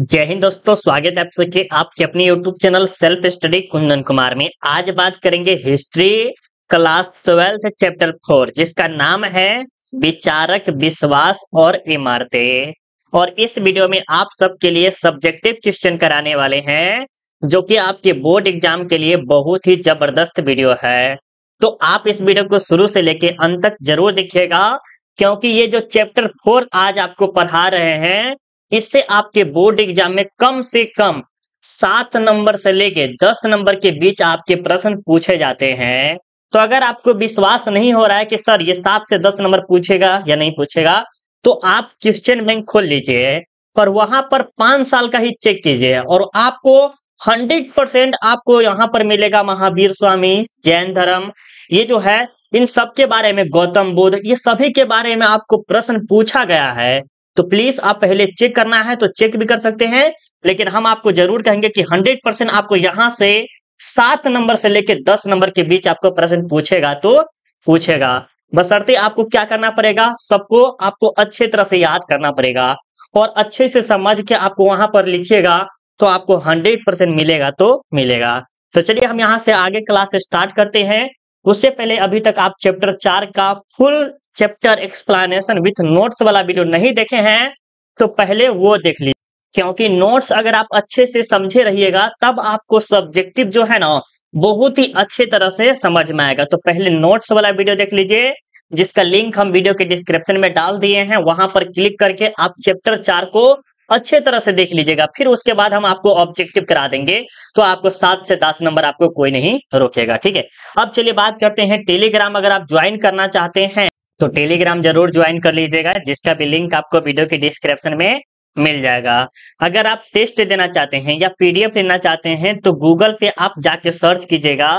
जय हिंद दोस्तों स्वागत है आप सबके आपके अपने YouTube channel self study Kundan Kumar में आज बात करेंगे history class twelfth chapter four जिसका नाम है विचारक विश्वास और इमारतें और इस वीडियो में आप सबके लिए सब्जेक्टिव क्वेश्चन कराने वाले हैं जो कि आपके बोर्ड एग्जाम के लिए बहुत ही जबरदस्त वीडियो है तो आप इस वीडियो को शुरू से लेके अंत तक जरूर देखिएगा क्योंकि ये जो चैप्टर फोर आज आपको पढ़ा रहे हैं इससे आपके बोर्ड एग्जाम में कम से कम सात नंबर से लेके दस नंबर के बीच आपके प्रश्न पूछे जाते हैं तो अगर आपको विश्वास नहीं हो रहा है कि सर ये सात से दस नंबर पूछेगा या नहीं पूछेगा तो आप क्वेश्चन बैंक खोल लीजिए पर वहां पर पांच साल का ही चेक कीजिए और आपको हंड्रेड परसेंट आपको यहाँ पर मिलेगा महावीर स्वामी जैन धर्म ये जो है इन सब के बारे में गौतम बुद्ध ये सभी के बारे में आपको प्रश्न पूछा गया है तो प्लीज आप पहले चेक करना है तो चेक भी कर सकते हैं लेकिन हम आपको जरूर कहेंगे कि हंड्रेड परसेंट आपको यहां से सात नंबर से लेकर दस नंबर के बीच आपको प्रश्न पूछेगा तो पूछेगा बसरते आपको क्या करना पड़ेगा सबको आपको अच्छे तरह से याद करना पड़ेगा और अच्छे से समझ के आपको वहां पर लिखिएगा तो आपको हंड्रेड परसेंट मिलेगा तो मिलेगा तो चलिए हम यहाँ से आगे क्लास स्टार्ट करते हैं उससे पहले अभी तक आप चैप्टर चार का full chapter explanation with notes वाला वीडियो नहीं देखे हैं तो पहले वो देख लीजिए क्योंकि नोट्स अगर आप अच्छे से समझे रहिएगा तब आपको सब्जेक्टिव जो है ना बहुत ही अच्छे तरह से समझ में आएगा तो पहले नोट्स वाला वीडियो देख लीजिए जिसका लिंक हम वीडियो के डिस्क्रिप्शन में डाल दिए हैं वहां पर क्लिक करके आप चैप्टर चार को अच्छे तरह से देख लीजिएगा फिर उसके बाद हम आपको ऑब्जेक्टिव करा देंगे तो आपको सात से दस नंबर आपको कोई नहीं रोकेगा ठीक है अब चलिए बात करते हैं टेलीग्राम अगर आप ज्वाइन करना चाहते हैं तो टेलीग्राम जरूर ज्वाइन कर लीजिएगा जिसका भी लिंक आपको वीडियो के डिस्क्रिप्शन में मिल जाएगा अगर आप टेस्ट देना चाहते हैं या पीडीएफ लेना चाहते हैं तो गूगल पे आप जाके सर्च कीजिएगा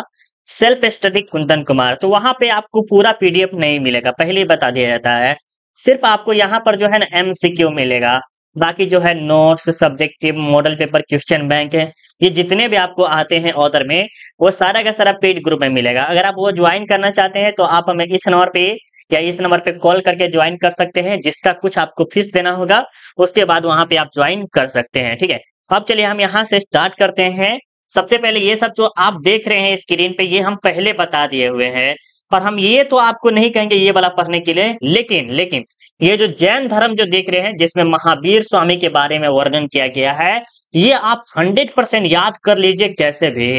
सेल्फ स्टडी कुंदन कुमार तो वहां पे आपको पूरा पीडीएफ नहीं मिलेगा पहले ही बता दिया जाता है सिर्फ आपको यहाँ पर जो है ना एमसीक्यू मिलेगा बाकी जो है notes subjective model paper question bank है ये जितने भी आपको आते हैं ऑर्डर में वो सारा का सारा पेड ग्रुप में मिलेगा अगर आप वो ज्वाइन करना चाहते हैं तो आप हमें इस नंबर पे या इस नंबर पे कॉल करके ज्वाइन कर सकते हैं जिसका कुछ आपको फीस देना होगा उसके बाद वहां पे आप ज्वाइन कर सकते हैं ठीक है अब चलिए हम यहाँ से स्टार्ट करते हैं सबसे पहले ये सब जो आप देख रहे हैं स्क्रीन पे ये हम पहले बता दिए हुए हैं पर हम ये तो आपको नहीं कहेंगे ये वाला पढ़ने के लिए लेकिन लेकिन ये जो जैन धर्म जो देख रहे हैं जिसमें महावीर स्वामी के बारे में वर्णन किया गया है ये आप 100 परसेंट याद कर लीजिए कैसे भी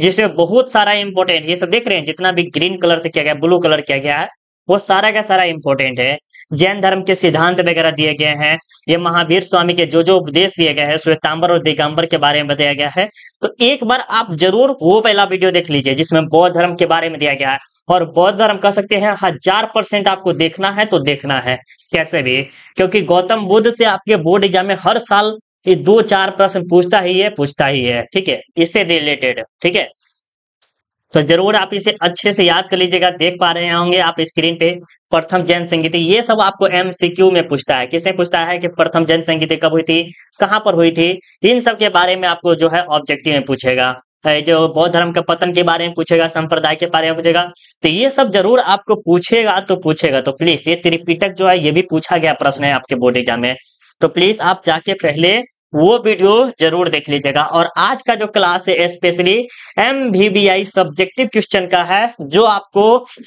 जिसमें बहुत सारा इंपोर्टेंट ये सब देख रहे हैं जितना भी ग्रीन कलर से किया गया ब्लू कलर किया गया है वो सारा का सारा इंपॉर्टेंट है जैन धर्म के सिद्धांत वगैरह दिए गए हैं ये महावीर स्वामी के जो जो उपदेश दिए गए हैं श्वेतांबर और दिगंबर के बारे में बताया गया है तो एक बार आप जरूर वो पहला वीडियो देख लीजिए जिसमें बौद्ध धर्म के बारे में दिया गया है और बौद्ध धर्म कह सकते हैं हजार परसेंट आपको देखना है तो देखना है कैसे भी क्योंकि गौतम बुद्ध से आपके बोर्ड एग्जाम में हर साल ये दो चार प्रश्न पूछता ही है पूछता ही है ठीक है इससे रिलेटेड ठीक है तो जरूर आप इसे अच्छे से याद कर लीजिएगा देख पा रहे होंगे आप स्क्रीन पे प्रथम जैन संगीति ये सब आपको एमसीक्यू में पूछता है किसने पूछता है कि प्रथम जैन संगीति कब हुई थी कहाँ पर हुई थी इन सब के बारे में आपको जो है ऑब्जेक्टिव में पूछेगा जो बौद्ध धर्म के पतन के बारे में पूछेगा संप्रदाय के बारे में पूछेगा तो ये सब जरूर आपको पूछेगा तो पूछेगा तो प्लीज ये त्रिपिटक जो है ये भी पूछा गया प्रश्न है आपके बोर्ड एग्जाम में तो प्लीज आप जाके पहले वो वीडियो जरूर देख लीजिएगा और आज का जो क्लास है स्पेशली एम सब्जेक्टिव क्वेश्चन का है जो आपको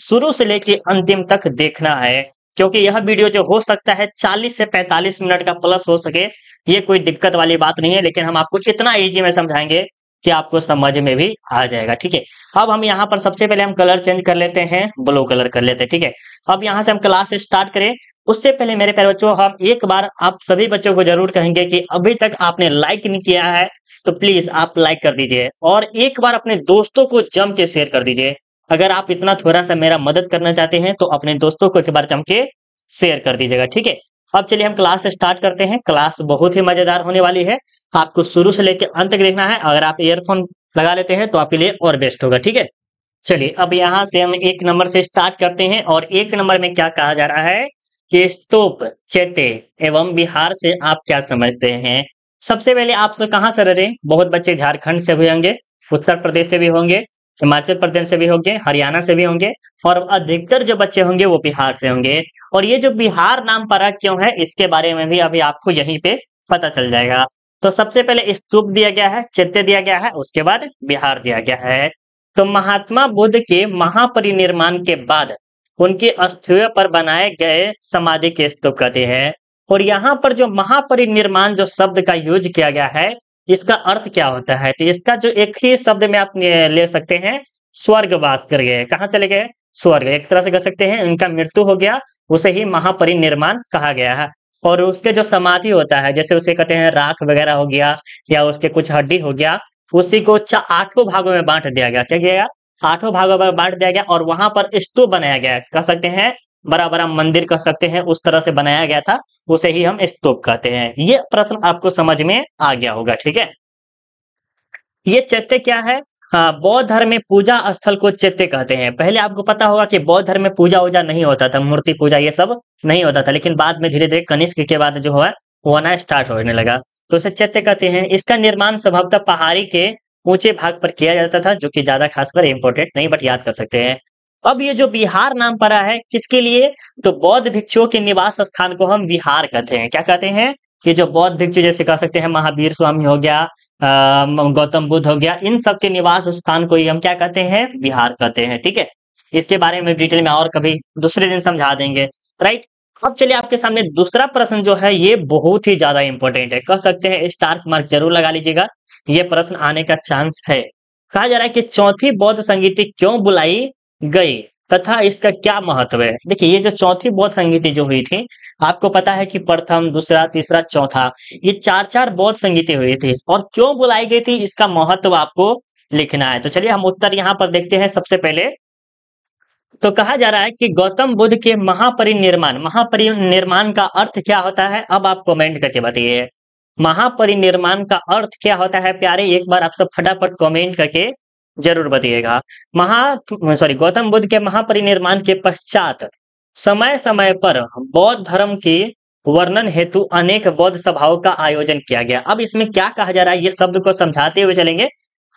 शुरू से लेकर अंतिम तक देखना है क्योंकि यह वीडियो जो हो सकता है 40 से 45 मिनट का प्लस हो सके ये कोई दिक्कत वाली बात नहीं है लेकिन हम आपको इतना इजी में समझाएंगे कि आपको समझ में भी आ जाएगा ठीक है अब हम यहाँ पर सबसे पहले हम कलर चेंज कर लेते हैं ब्लू कलर कर लेते हैं ठीक है अब यहाँ से हम क्लास स्टार्ट करें उससे पहले मेरे प्यारे बच्चों हम एक बार आप सभी बच्चों को जरूर कहेंगे कि अभी तक आपने लाइक नहीं किया है तो प्लीज आप लाइक कर दीजिए और एक बार अपने दोस्तों को जम के शेयर कर दीजिए अगर आप इतना थोड़ा सा मेरा मदद करना चाहते हैं तो अपने दोस्तों को एक बार जम के शेयर कर दीजिएगा ठीक है अब चलिए हम क्लास स्टार्ट करते हैं क्लास बहुत ही मजेदार होने वाली है आपको शुरू से लेकर अंत तक देखना है अगर आप ईयरफोन लगा लेते हैं तो आपके लिए और बेस्ट होगा ठीक है चलिए अब यहाँ से हम एक नंबर से स्टार्ट करते हैं और एक नंबर में क्या कहा जा रहा है कि स्तूप चेते एवं बिहार से आप क्या समझते हैं सबसे पहले आप कहाँ से रह रहे हैं बहुत बच्चे झारखंड से भी होंगे उत्तर प्रदेश से भी होंगे हिमाचल प्रदेश से भी होंगे हरियाणा से भी होंगे और अधिकतर जो बच्चे होंगे वो बिहार से होंगे और ये जो बिहार नाम परा क्यों है इसके बारे में भी अभी आपको यहीं पे पता चल जाएगा तो सबसे पहले स्तूप दिया गया है चित्ते दिया गया है उसके बाद बिहार दिया गया है तो महात्मा बुद्ध के महापरिनिर्माण के बाद उनके अस्थियों पर बनाए गए समाधि के स्तूप कहते हैं और यहाँ पर जो महापरिनिर्माण जो शब्द का यूज किया गया है इसका अर्थ क्या होता है तो इसका जो एक ही शब्द में आप ले सकते हैं स्वर्गवास कर गए कहाँ चले गए स्वर्ग एक तरह से कह सकते हैं उनका मृत्यु हो गया उसे ही महापरिनिर्माण कहा गया है और उसके जो समाधि होता है जैसे उसे कहते हैं राख वगैरह हो गया या उसके कुछ हड्डी हो गया उसी को आठों भागों में बांट दिया गया क्या गया आठों भागों में बांट दिया गया और वहां पर स्तूप बनाया गया कह सकते हैं बड़ा बड़ा मंदिर कह सकते हैं उस तरह से बनाया गया था उसे ही हम स्तूप कहते हैं ये प्रश्न आपको समझ में आ गया होगा ठीक है ये चैत्य क्या है हाँ बौद्ध धर्म में पूजा स्थल को चैत्य कहते हैं पहले आपको पता होगा कि बौद्ध धर्म में पूजा वूजा नहीं होता था मूर्ति पूजा ये सब नहीं होता था लेकिन बाद में धीरे धीरे कनिष्क के बाद जो है होना स्टार्ट होने लगा तो उसे चैत्य कहते हैं इसका निर्माण संभवतः पहाड़ी के ऊंचे भाग पर किया जाता था जो कि ज्यादा खासकर इंपोर्टेंट नहीं बट याद कर सकते हैं अब ये जो बिहार नाम पड़ा है किसके लिए तो बौद्ध भिक्षुओं के निवास स्थान को हम बिहार कहते हैं क्या कहते हैं ये जो बौद्ध भिक्षु जैसे कह सकते हैं महावीर स्वामी हो गया गौतम बुद्ध हो गया इन सब के निवास स्थान को ही हम क्या कहते हैं बिहार कहते हैं ठीक है इसके बारे में डिटेल में और कभी दूसरे दिन समझा देंगे राइट अब चलिए आपके सामने दूसरा प्रश्न जो है ये बहुत ही ज्यादा इंपॉर्टेंट है कह सकते हैं स्टार्क मार्क जरूर लगा लीजिएगा ये प्रश्न आने का चांस है कहा जा रहा है कि चौथी बौद्ध संगीति क्यों बुलाई गई तथा इसका क्या महत्व है देखिए ये जो चौथी बौद्ध संगीति जो हुई थी आपको पता है कि प्रथम दूसरा तीसरा चौथा ये चार चार बौद्ध संगीति हुई थी और क्यों बुलाई गई थी इसका महत्व आपको लिखना है तो चलिए हम उत्तर यहाँ पर देखते हैं सबसे पहले तो कहा जा रहा है कि गौतम बुद्ध के महापरिनिर्माण महापरिनिर्माण का अर्थ क्या होता है अब आप कॉमेंट करके बताइए महापरिनिर्माण का अर्थ क्या होता है प्यारे एक बार आप सब फटाफट कॉमेंट करके जरूर बताइएगा महा सॉरी गौतम बुद्ध के महापरिनिर्माण के पश्चात समय समय पर बौद्ध धर्म के वर्णन हेतु अनेक बौद्ध सभाओं का आयोजन किया गया अब इसमें क्या कहा जा रहा है ये शब्द को समझाते हुए चलेंगे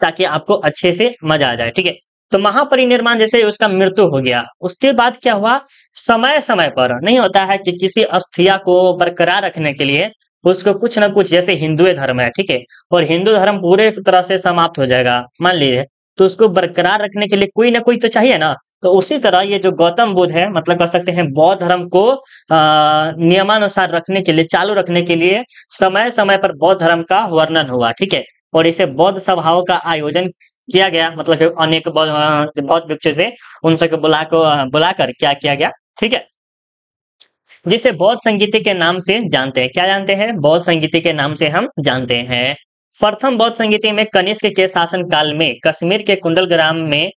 ताकि आपको अच्छे से मजा आ जाए ठीक है तो महापरिनिर्माण जैसे उसका मृत्यु हो गया उसके बाद क्या हुआ समय समय पर नहीं होता है कि किसी अस्थिया को बरकरार रखने के लिए उसको कुछ ना कुछ जैसे हिंदू धर्म है ठीक है और हिंदू धर्म पूरे तरह से समाप्त हो जाएगा मान लीजिए तो उसको बरकरार रखने के लिए कोई ना कोई तो चाहिए ना तो उसी तरह ये जो गौतम बुद्ध है मतलब कह सकते हैं बौद्ध धर्म को नियमानुसार रखने के लिए चालू रखने के लिए समय समय पर बौद्ध धर्म का वर्णन हुआ ठीक है और इसे बौद्ध सभाओं का आयोजन किया गया मतलब अनेक बौद्ध वृक्ष से उन सबको बुला को बुलाकर क्या किया गया ठीक है जिसे बौद्ध संगीति के नाम से जानते हैं क्या जानते हैं बौद्ध संगीति के नाम से हम जानते हैं प्रथम बौद्ध संगीति में कनिष्क के शासन काल में कश्मीर के कुंडल ग्राम में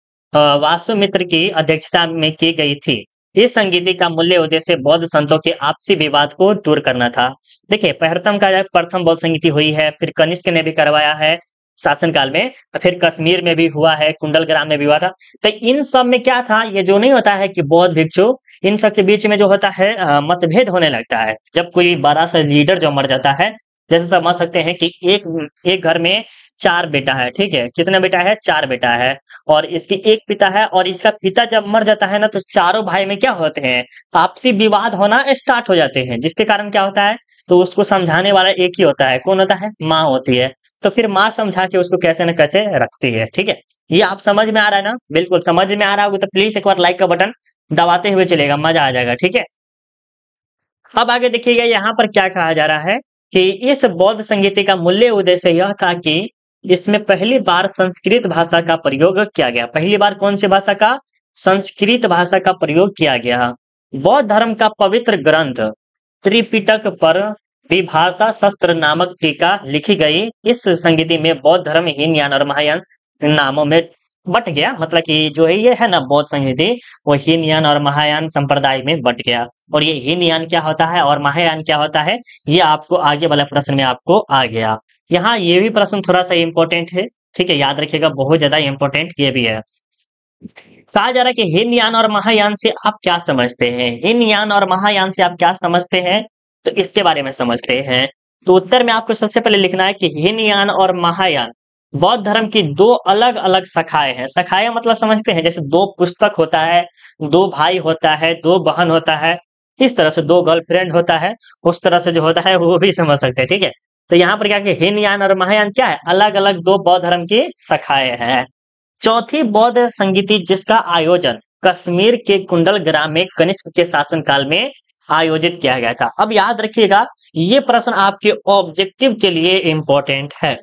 वासुमित्र की अध्यक्षता में की गई थी इस संगीति का मूल्य उद्देश्य बौद्ध संतों के आपसी विवाद को दूर करना था देखिए प्रथम का प्रथम बौद्ध संगीति हुई है फिर कनिष्क ने भी करवाया है शासन काल में फिर कश्मीर में भी हुआ है कुंडल ग्राम में भी हुआ था तो इन सब में क्या था ये जो नहीं होता है कि बौद्ध भिक्षु इन सब के बीच में जो होता है मतभेद होने लगता है जब कोई बड़ा सा लीडर जो मर जाता है जैसे समझ सकते हैं कि एक हम्म। एक घर में चार बेटा है ठीक है कितना बेटा है चार बेटा है और इसके एक पिता है और इसका पिता जब मर जाता है ना तो चारों भाई में क्या होते हैं आपसी विवाद होना स्टार्ट हो जाते हैं जिसके कारण क्या होता है तो उसको समझाने वाला एक ही होता है कौन होता है माँ होती है तो फिर माँ समझा के उसको कैसे ना कैसे रखती है ठीक है ये आप समझ में आ रहा है ना बिल्कुल समझ में आ रहा होगा तो प्लीज एक बार लाइक का बटन दबाते हुए चलेगा मजा आ जाएगा ठीक है अब आगे देखिएगा यहाँ पर क्या कहा जा रहा है कि इस बौद्ध संगीति का मूल्य उद्देश्य यह था कि इसमें पहली बार संस्कृत भाषा का प्रयोग किया गया पहली बार कौन सी भाषा का संस्कृत भाषा का प्रयोग किया गया बौद्ध धर्म का पवित्र ग्रंथ त्रिपिटक पर विभाषा शस्त्र नामक टीका लिखी गई इस संगीति में बौद्ध धर्म हीन यान और महायान नामों में बट गया मतलब कि जो है ये है ना बौद्ध संहिति वो हीनयान और महायान संप्रदाय में बट गया और ये हीनयान क्या होता है और महायान क्या होता है ये आपको आगे वाला प्रश्न में आपको आ गया यहाँ ये भी प्रश्न थोड़ा सा इंपॉर्टेंट है ठीक है याद रखिएगा बहुत ज्यादा इम्पोर्टेंट ये भी है कहा जा रहा है कि हीनयान और महायान से आप क्या समझते हैं हीनयान और महायान से आप क्या समझते हैं तो इसके बारे में समझते हैं तो उत्तर में आपको सबसे पहले लिखना है कि हीनयान और महायान बौद्ध धर्म की दो अलग अलग शाखाएं हैं शाखाएं मतलब समझते हैं जैसे दो पुस्तक होता है दो भाई होता है दो बहन होता है इस तरह से दो गर्लफ्रेंड होता है उस तरह से जो होता है वो भी समझ सकते हैं ठीक है तो यहाँ पर क्या कि हिनयान और महायान क्या है अलग अलग दो बौद्ध धर्म की शाखाएं हैं चौथी बौद्ध संगीति जिसका आयोजन कश्मीर के कुंडल ग्राम में कनिष्क के शासन काल में आयोजित किया गया था अब याद रखिएगा ये प्रश्न आपके ऑब्जेक्टिव के लिए इंपॉर्टेंट है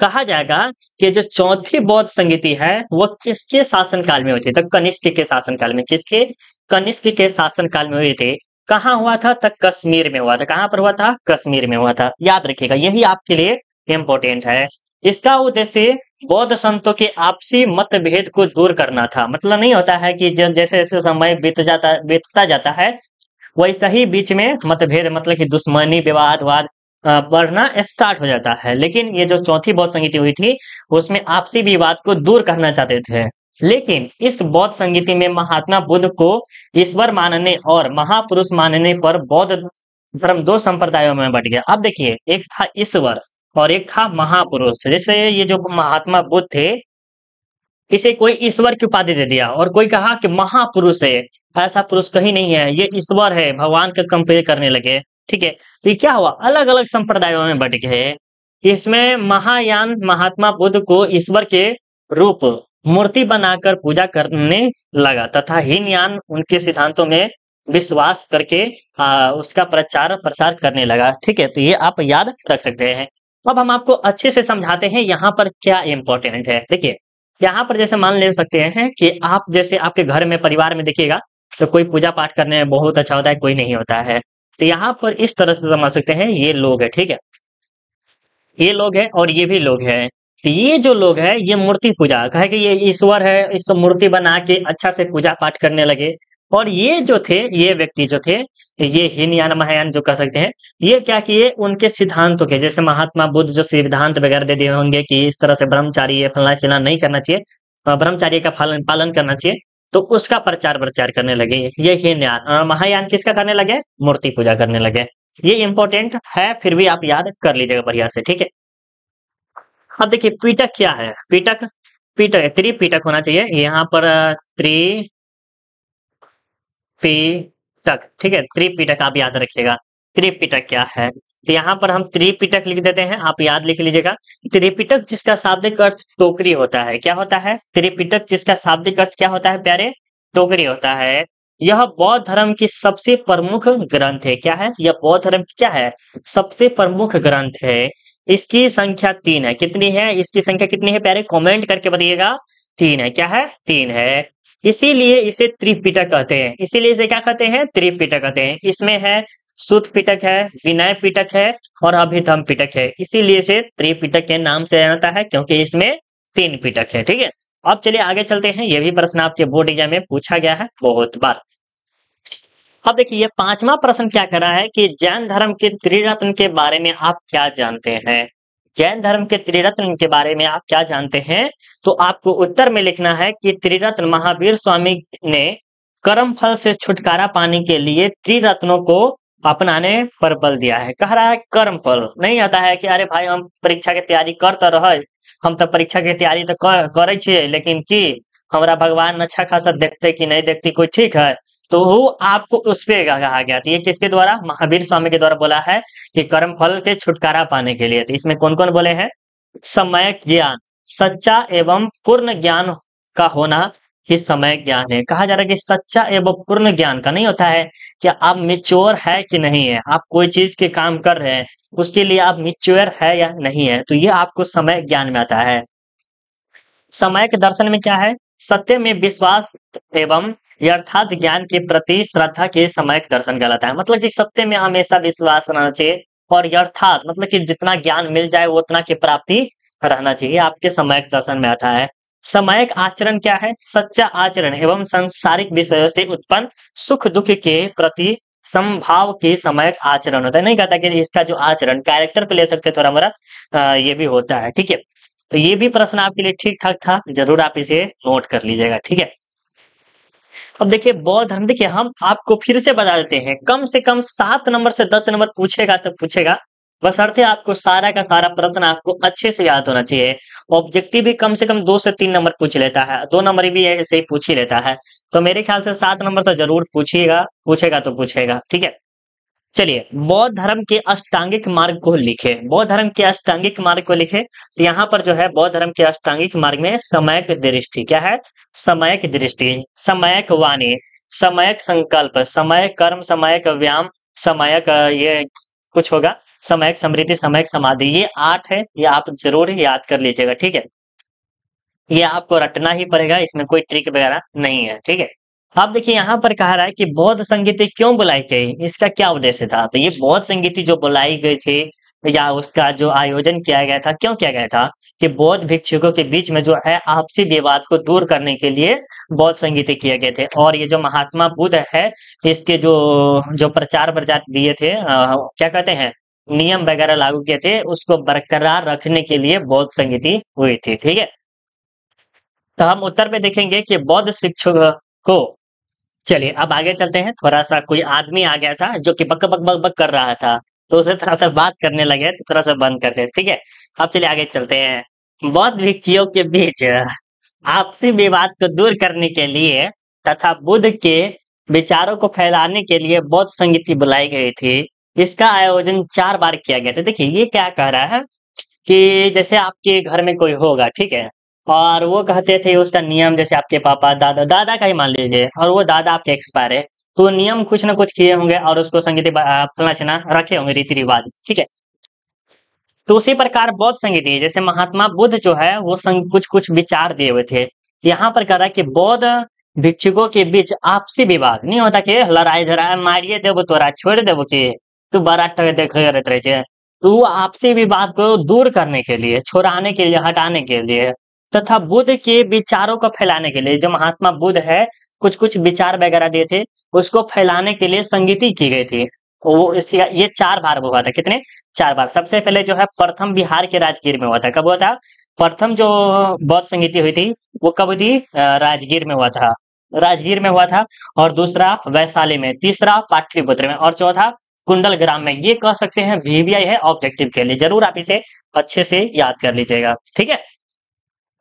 कहा जाएगा कि जो चौथी बौद्ध संगीति है वो किसके शासनकाल में हुई थी तो कनिष्क के शासनकाल में किसके कनिष्क के शासनकाल में हुई थी कहाँ हुआ था तक कश्मीर में हुआ था कहाँ पर हुआ था कश्मीर में हुआ था याद रखिएगा यही आपके लिए इम्पोर्टेंट है इसका उद्देश्य बौद्ध संतों के आपसी मतभेद को दूर करना था मतलब नहीं होता है कि जैसे जैसे समय बीत जाता बीतता जाता है वैसा ही बीच में मतभेद मतलब कि दुश्मनी विवाद वाद बढ़ना स्टार्ट हो जाता है लेकिन ये जो चौथी बौद्ध संगीति हुई थी उसमें आपसी विवाद को दूर करना चाहते थे लेकिन इस बौद्ध संगीति में महात्मा बुद्ध को ईश्वर मानने और महापुरुष मानने पर बौद्ध धर्म दो संप्रदायों में बट गया अब देखिए एक था ईश्वर और एक था महापुरुष जैसे ये जो महात्मा बुद्ध थे इसे कोई ईश्वर की उपाधि दे दिया और कोई कहा कि महापुरुष है ऐसा पुरुष कहीं नहीं है ये ईश्वर है भगवान का कंपेयर करने लगे ठीक है तो क्या हुआ अलग अलग संप्रदायों में बट गए इसमें महायान महात्मा बुद्ध को ईश्वर के रूप मूर्ति बनाकर पूजा करने लगा तथा हीनयान उनके सिद्धांतों में विश्वास करके आ, उसका प्रचार प्रसार करने लगा ठीक है तो ये आप याद रख सकते हैं अब हम आपको अच्छे से समझाते हैं यहाँ पर क्या इंपॉर्टेंट है देखिए यहाँ पर जैसे मान ले सकते हैं कि आप जैसे आपके घर में परिवार में देखिएगा तो कोई पूजा पाठ करने में बहुत अच्छा होता है कोई नहीं होता है तो यहां पर इस तरह से समझ सकते हैं ये लोग है ठीक है ये लोग है और ये भी लोग है तो ये जो लोग है ये मूर्ति पूजा कहे कि ये ईश्वर है इस मूर्ति बना के अच्छा से पूजा पाठ करने लगे और ये जो थे ये व्यक्ति जो थे ये हीन यान महायान जो कह सकते हैं ये क्या किए उनके सिद्धांतों के जैसे महात्मा बुद्ध जो सिद्धांत वगैरह दे दिए होंगे कि इस तरह से ब्रह्मचारी फलना चिलना नहीं करना चाहिए ब्रह्मचार्य का पालन करना चाहिए तो उसका प्रचार प्रचार करने लगे ये ही और महायान किसका करने लगे मूर्ति पूजा करने लगे ये इंपॉर्टेंट है फिर भी आप याद कर लीजिएगा बढ़िया से ठीक है अब देखिए पीटक क्या है पीटक पीटक त्रिपीटक होना चाहिए यहाँ पर त्रि पीटक ठीक है त्रिपीटक आप याद रखिएगा त्रिपीटक क्या है तो यहाँ पर हम त्रिपिटक लिख देते हैं आप याद लिख लीजिएगा त्रिपिटक जिसका शाब्दिक अर्थ टोकरी होता है क्या होता है त्रिपिटक जिसका शाब्दिक अर्थ क्या होता है प्यारे टोकरी होता है यह बौद्ध धर्म की सबसे प्रमुख ग्रंथ है क्या है यह बौद्ध धर्म क्या है सबसे प्रमुख ग्रंथ है इसकी संख्या तीन है कितनी है इसकी संख्या कितनी है प्यारे कमेंट करके बताइएगा तीन है क्या है तीन है इसीलिए इसे त्रिपिटक कहते हैं इसीलिए इसे क्या कहते हैं त्रिपिटक कहते हैं इसमें है सुत पिटक है विनय पिटक है और अभिधम पिटक है इसीलिए से त्रिपिटक के नाम से जाना है क्योंकि इसमें तीन पिटक है ठीक है अब चलिए आगे चलते हैं यह भी प्रश्न आपके बोर्ड एग्जाम में पूछा गया है बहुत बार अब देखिए ये पांचवा प्रश्न क्या करा है कि जैन धर्म के त्रिरत्न के बारे में आप क्या जानते हैं जैन धर्म के त्रिरत्न के बारे में आप क्या जानते हैं तो आपको उत्तर में लिखना है कि त्रिरत्न महावीर स्वामी ने कर्म फल से छुटकारा पाने के लिए त्रिरत्नों को अपनाने पर बल दिया है कह रहा है कर्म फल नहीं आता है कि अरे भाई हम परीक्षा के तैयारी कर तो रहे हम तो परीक्षा के तैयारी तो कर, करे लेकिन की हमारा भगवान अच्छा खासा देखते कि नहीं देखते कोई ठीक है तो वो आपको उस पर कहा गया तो ये किसके द्वारा महावीर स्वामी के द्वारा बोला है कि कर्म फल के छुटकारा पाने के लिए तो इसमें कौन कौन बोले हैं समय ज्ञान सच्चा एवं पूर्ण ज्ञान का होना ही समय ज्ञान है कहा जा रहा है कि सच्चा एवं पूर्ण ज्ञान का नहीं होता है कि आप मिच्योर है कि नहीं है आप कोई चीज के काम कर रहे हैं उसके लिए आप मिच्योर है या नहीं है तो ये आपको समय ज्ञान में आता है समय के दर्शन में क्या है सत्य में विश्वास एवं यर्थात ज्ञान के प्रति श्रद्धा के समय दर्शन कहलाता है मतलब कि सत्य में हमेशा विश्वास रहना चाहिए और यर्थात मतलब कि जितना ज्ञान मिल जाए उतना की प्राप्ति रहना चाहिए आपके समय दर्शन में आता है समयक आचरण क्या है सच्चा आचरण एवं संसारिक विषयों से उत्पन्न सुख दुख के प्रति संभाव के समयक आचरण होता है नहीं कहता कि इसका जो आचरण कैरेक्टर पे ले सकते थोड़ा मोरा ये भी होता है ठीक है तो ये भी प्रश्न आपके लिए ठीक ठाक था जरूर आप इसे नोट कर लीजिएगा ठीक है अब देखिए बौद्ध धर्म देखिए हम आपको फिर से बता देते हैं कम से कम सात नंबर से दस नंबर पूछेगा तो पूछेगा बस है आपको सारा का सारा प्रश्न आपको अच्छे से याद होना चाहिए ऑब्जेक्टिव भी कम से कम दो से तीन नंबर पूछ लेता है दो नंबर भी ऐसे ही पूछ ही लेता है तो मेरे ख्याल से सात नंबर तो जरूर पूछिएगा पूछेगा तो पूछेगा ठीक है चलिए बौद्ध धर्म के अष्टांगिक मार्ग को लिखे बौद्ध धर्म के अष्टांगिक मार्ग को लिखे तो यहाँ पर जो है बौद्ध धर्म के अष्टांगिक मार्ग में समयक दृष्टि क्या है समयक दृष्टि समयक वाणी समयक संकल्प समय कर्म समयक व्यायाम समयक ये कुछ होगा समयक समृद्धि समयक समाधि ये आठ है ये आप जरूर याद कर लीजिएगा ठीक है ये आपको रटना ही पड़ेगा इसमें कोई ट्रिक वगैरह नहीं है ठीक है आप देखिए यहाँ पर कहा रहा है कि बौद्ध संगीति क्यों बुलाई गई इसका क्या उद्देश्य था तो ये बौद्ध संगीति जो बुलाई गई थी या उसका जो आयोजन किया गया था क्यों किया गया था कि बौद्ध भिक्षुकों के बीच में जो है आपसी विवाद को दूर करने के लिए बौद्ध संगीत किए गए थे और ये जो महात्मा बुद्ध है इसके जो जो प्रचार प्रचार दिए थे आ, क्या कहते हैं नियम वगैरह लागू किए थे उसको बरकरार रखने के लिए बौद्ध संगति हुई थी ठीक है तो हम उत्तर में देखेंगे कि बौद्ध शिक्षक को चलिए अब आगे चलते हैं थोड़ा सा कोई आदमी आ गया था जो कि बक बक बक बक कर रहा था तो उसे थोड़ा सा बात करने लगे तो थोड़ा सा बंद कर दे ठीक है अब चलिए आगे चलते हैं बौद्ध भिक्षियों के बीच आपसी विवाद को दूर करने के लिए तथा बुद्ध के विचारों को फैलाने के लिए बौद्ध संगीति बुलाई गई थी इसका आयोजन चार बार किया गया था देखिए ये क्या कह रहा है कि जैसे आपके घर में कोई होगा ठीक है और वो कहते थे उसका नियम जैसे आपके पापा दादा दादा का ही मान लीजिए और वो दादा आपके एक्सपायर है तो नियम कुछ ना कुछ किए होंगे और उसको संगीत फलना छना रखे होंगे रीति रिवाज ठीक है तो उसी प्रकार बौद्ध संगीत जैसे महात्मा बुद्ध जो है वो संग, कुछ कुछ विचार दिए हुए थे यहाँ पर कह रहा है कि बौद्ध भिक्षुकों के बीच आपसी विवाद नहीं होता कि लड़ाई झड़ा मारिए देव तोरा छोड़ देव के तू बड़ा टे देख रहे तो वो आपसी विवाद को दूर करने के लिए छोड़ाने के लिए हटाने के लिए तथा बुद्ध के विचारों को फैलाने के लिए जो महात्मा बुद्ध है कुछ कुछ विचार वगैरह दिए थे उसको फैलाने के लिए संगीति की गई थी वो इसका ये चार बार हुआ था कितने चार बार सबसे पहले जो है प्रथम बिहार के राजगीर में हुआ था कब हुआ था प्रथम जो बौद्ध संगीति हुई थी वो कब थी राजगीर में हुआ था राजगीर में हुआ था और दूसरा वैशाली में तीसरा पाटलिपुत्र में और चौथा कुंडल ग्राम में ये कह सकते हैं वीवीआई है ऑब्जेक्टिव के लिए जरूर आप इसे अच्छे से याद कर लीजिएगा ठीक है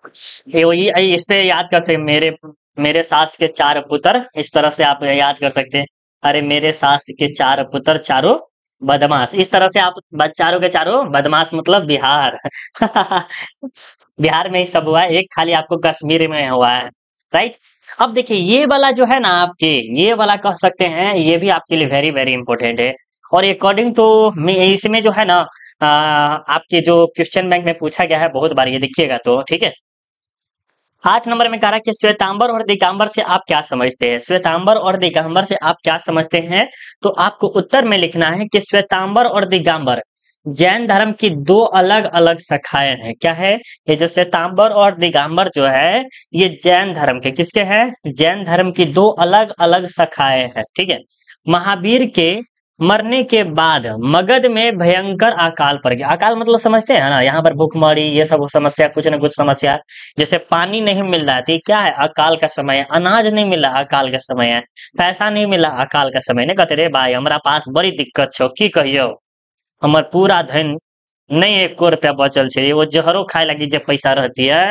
इस e इससे याद कर सकते मेरे मेरे सास के चार पुत्र इस तरह से आप याद कर सकते हैं अरे मेरे सास के चार पुत्र चारों बदमाश इस तरह से आप चारों के चारों बदमाश मतलब बिहार बिहार में ही सब हुआ है एक खाली आपको कश्मीर में हुआ है राइट अब देखिए ये वाला जो है ना आपके ये वाला कह सकते हैं ये भी आपके लिए वेरी वेरी इंपॉर्टेंट है और अकॉर्डिंग टू इसमें जो है ना आ, आपके जो क्वेश्चन बैंक में पूछा गया है बहुत बार ये देखिएगा तो ठीक है आठ नंबर में कह रहा है कि श्वेतांबर और दिगंबर से आप क्या समझते हैं श्वेतांबर और दिगंबर से आप क्या समझते हैं तो आपको उत्तर में लिखना है कि श्वेतांबर और दिगंबर जैन धर्म की दो अलग अलग शाखाएं हैं क्या है ये जो श्वेतांबर और दिगंबर जो है ये जैन धर्म के किसके हैं जैन धर्म की दो अलग अलग शाखाएं हैं ठीक है महावीर के मरने के बाद मगध में भयंकर अकाल पड़ गया अकाल मतलब समझते हैं ना यहाँ पर भूखमरी ये सब समस्या कुछ ना कुछ समस्या जैसे पानी नहीं मिल रहा थी क्या है अकाल का समय है अनाज नहीं मिला अकाल का समय है पैसा नहीं मिला अकाल का समय नहीं कहते रे भाई हमारा पास बड़ी दिक्कत छो की कहियो हमारे पूरा धन नहीं एक रुपया बचल छे वो जहरो खाए लगी जब पैसा रहती है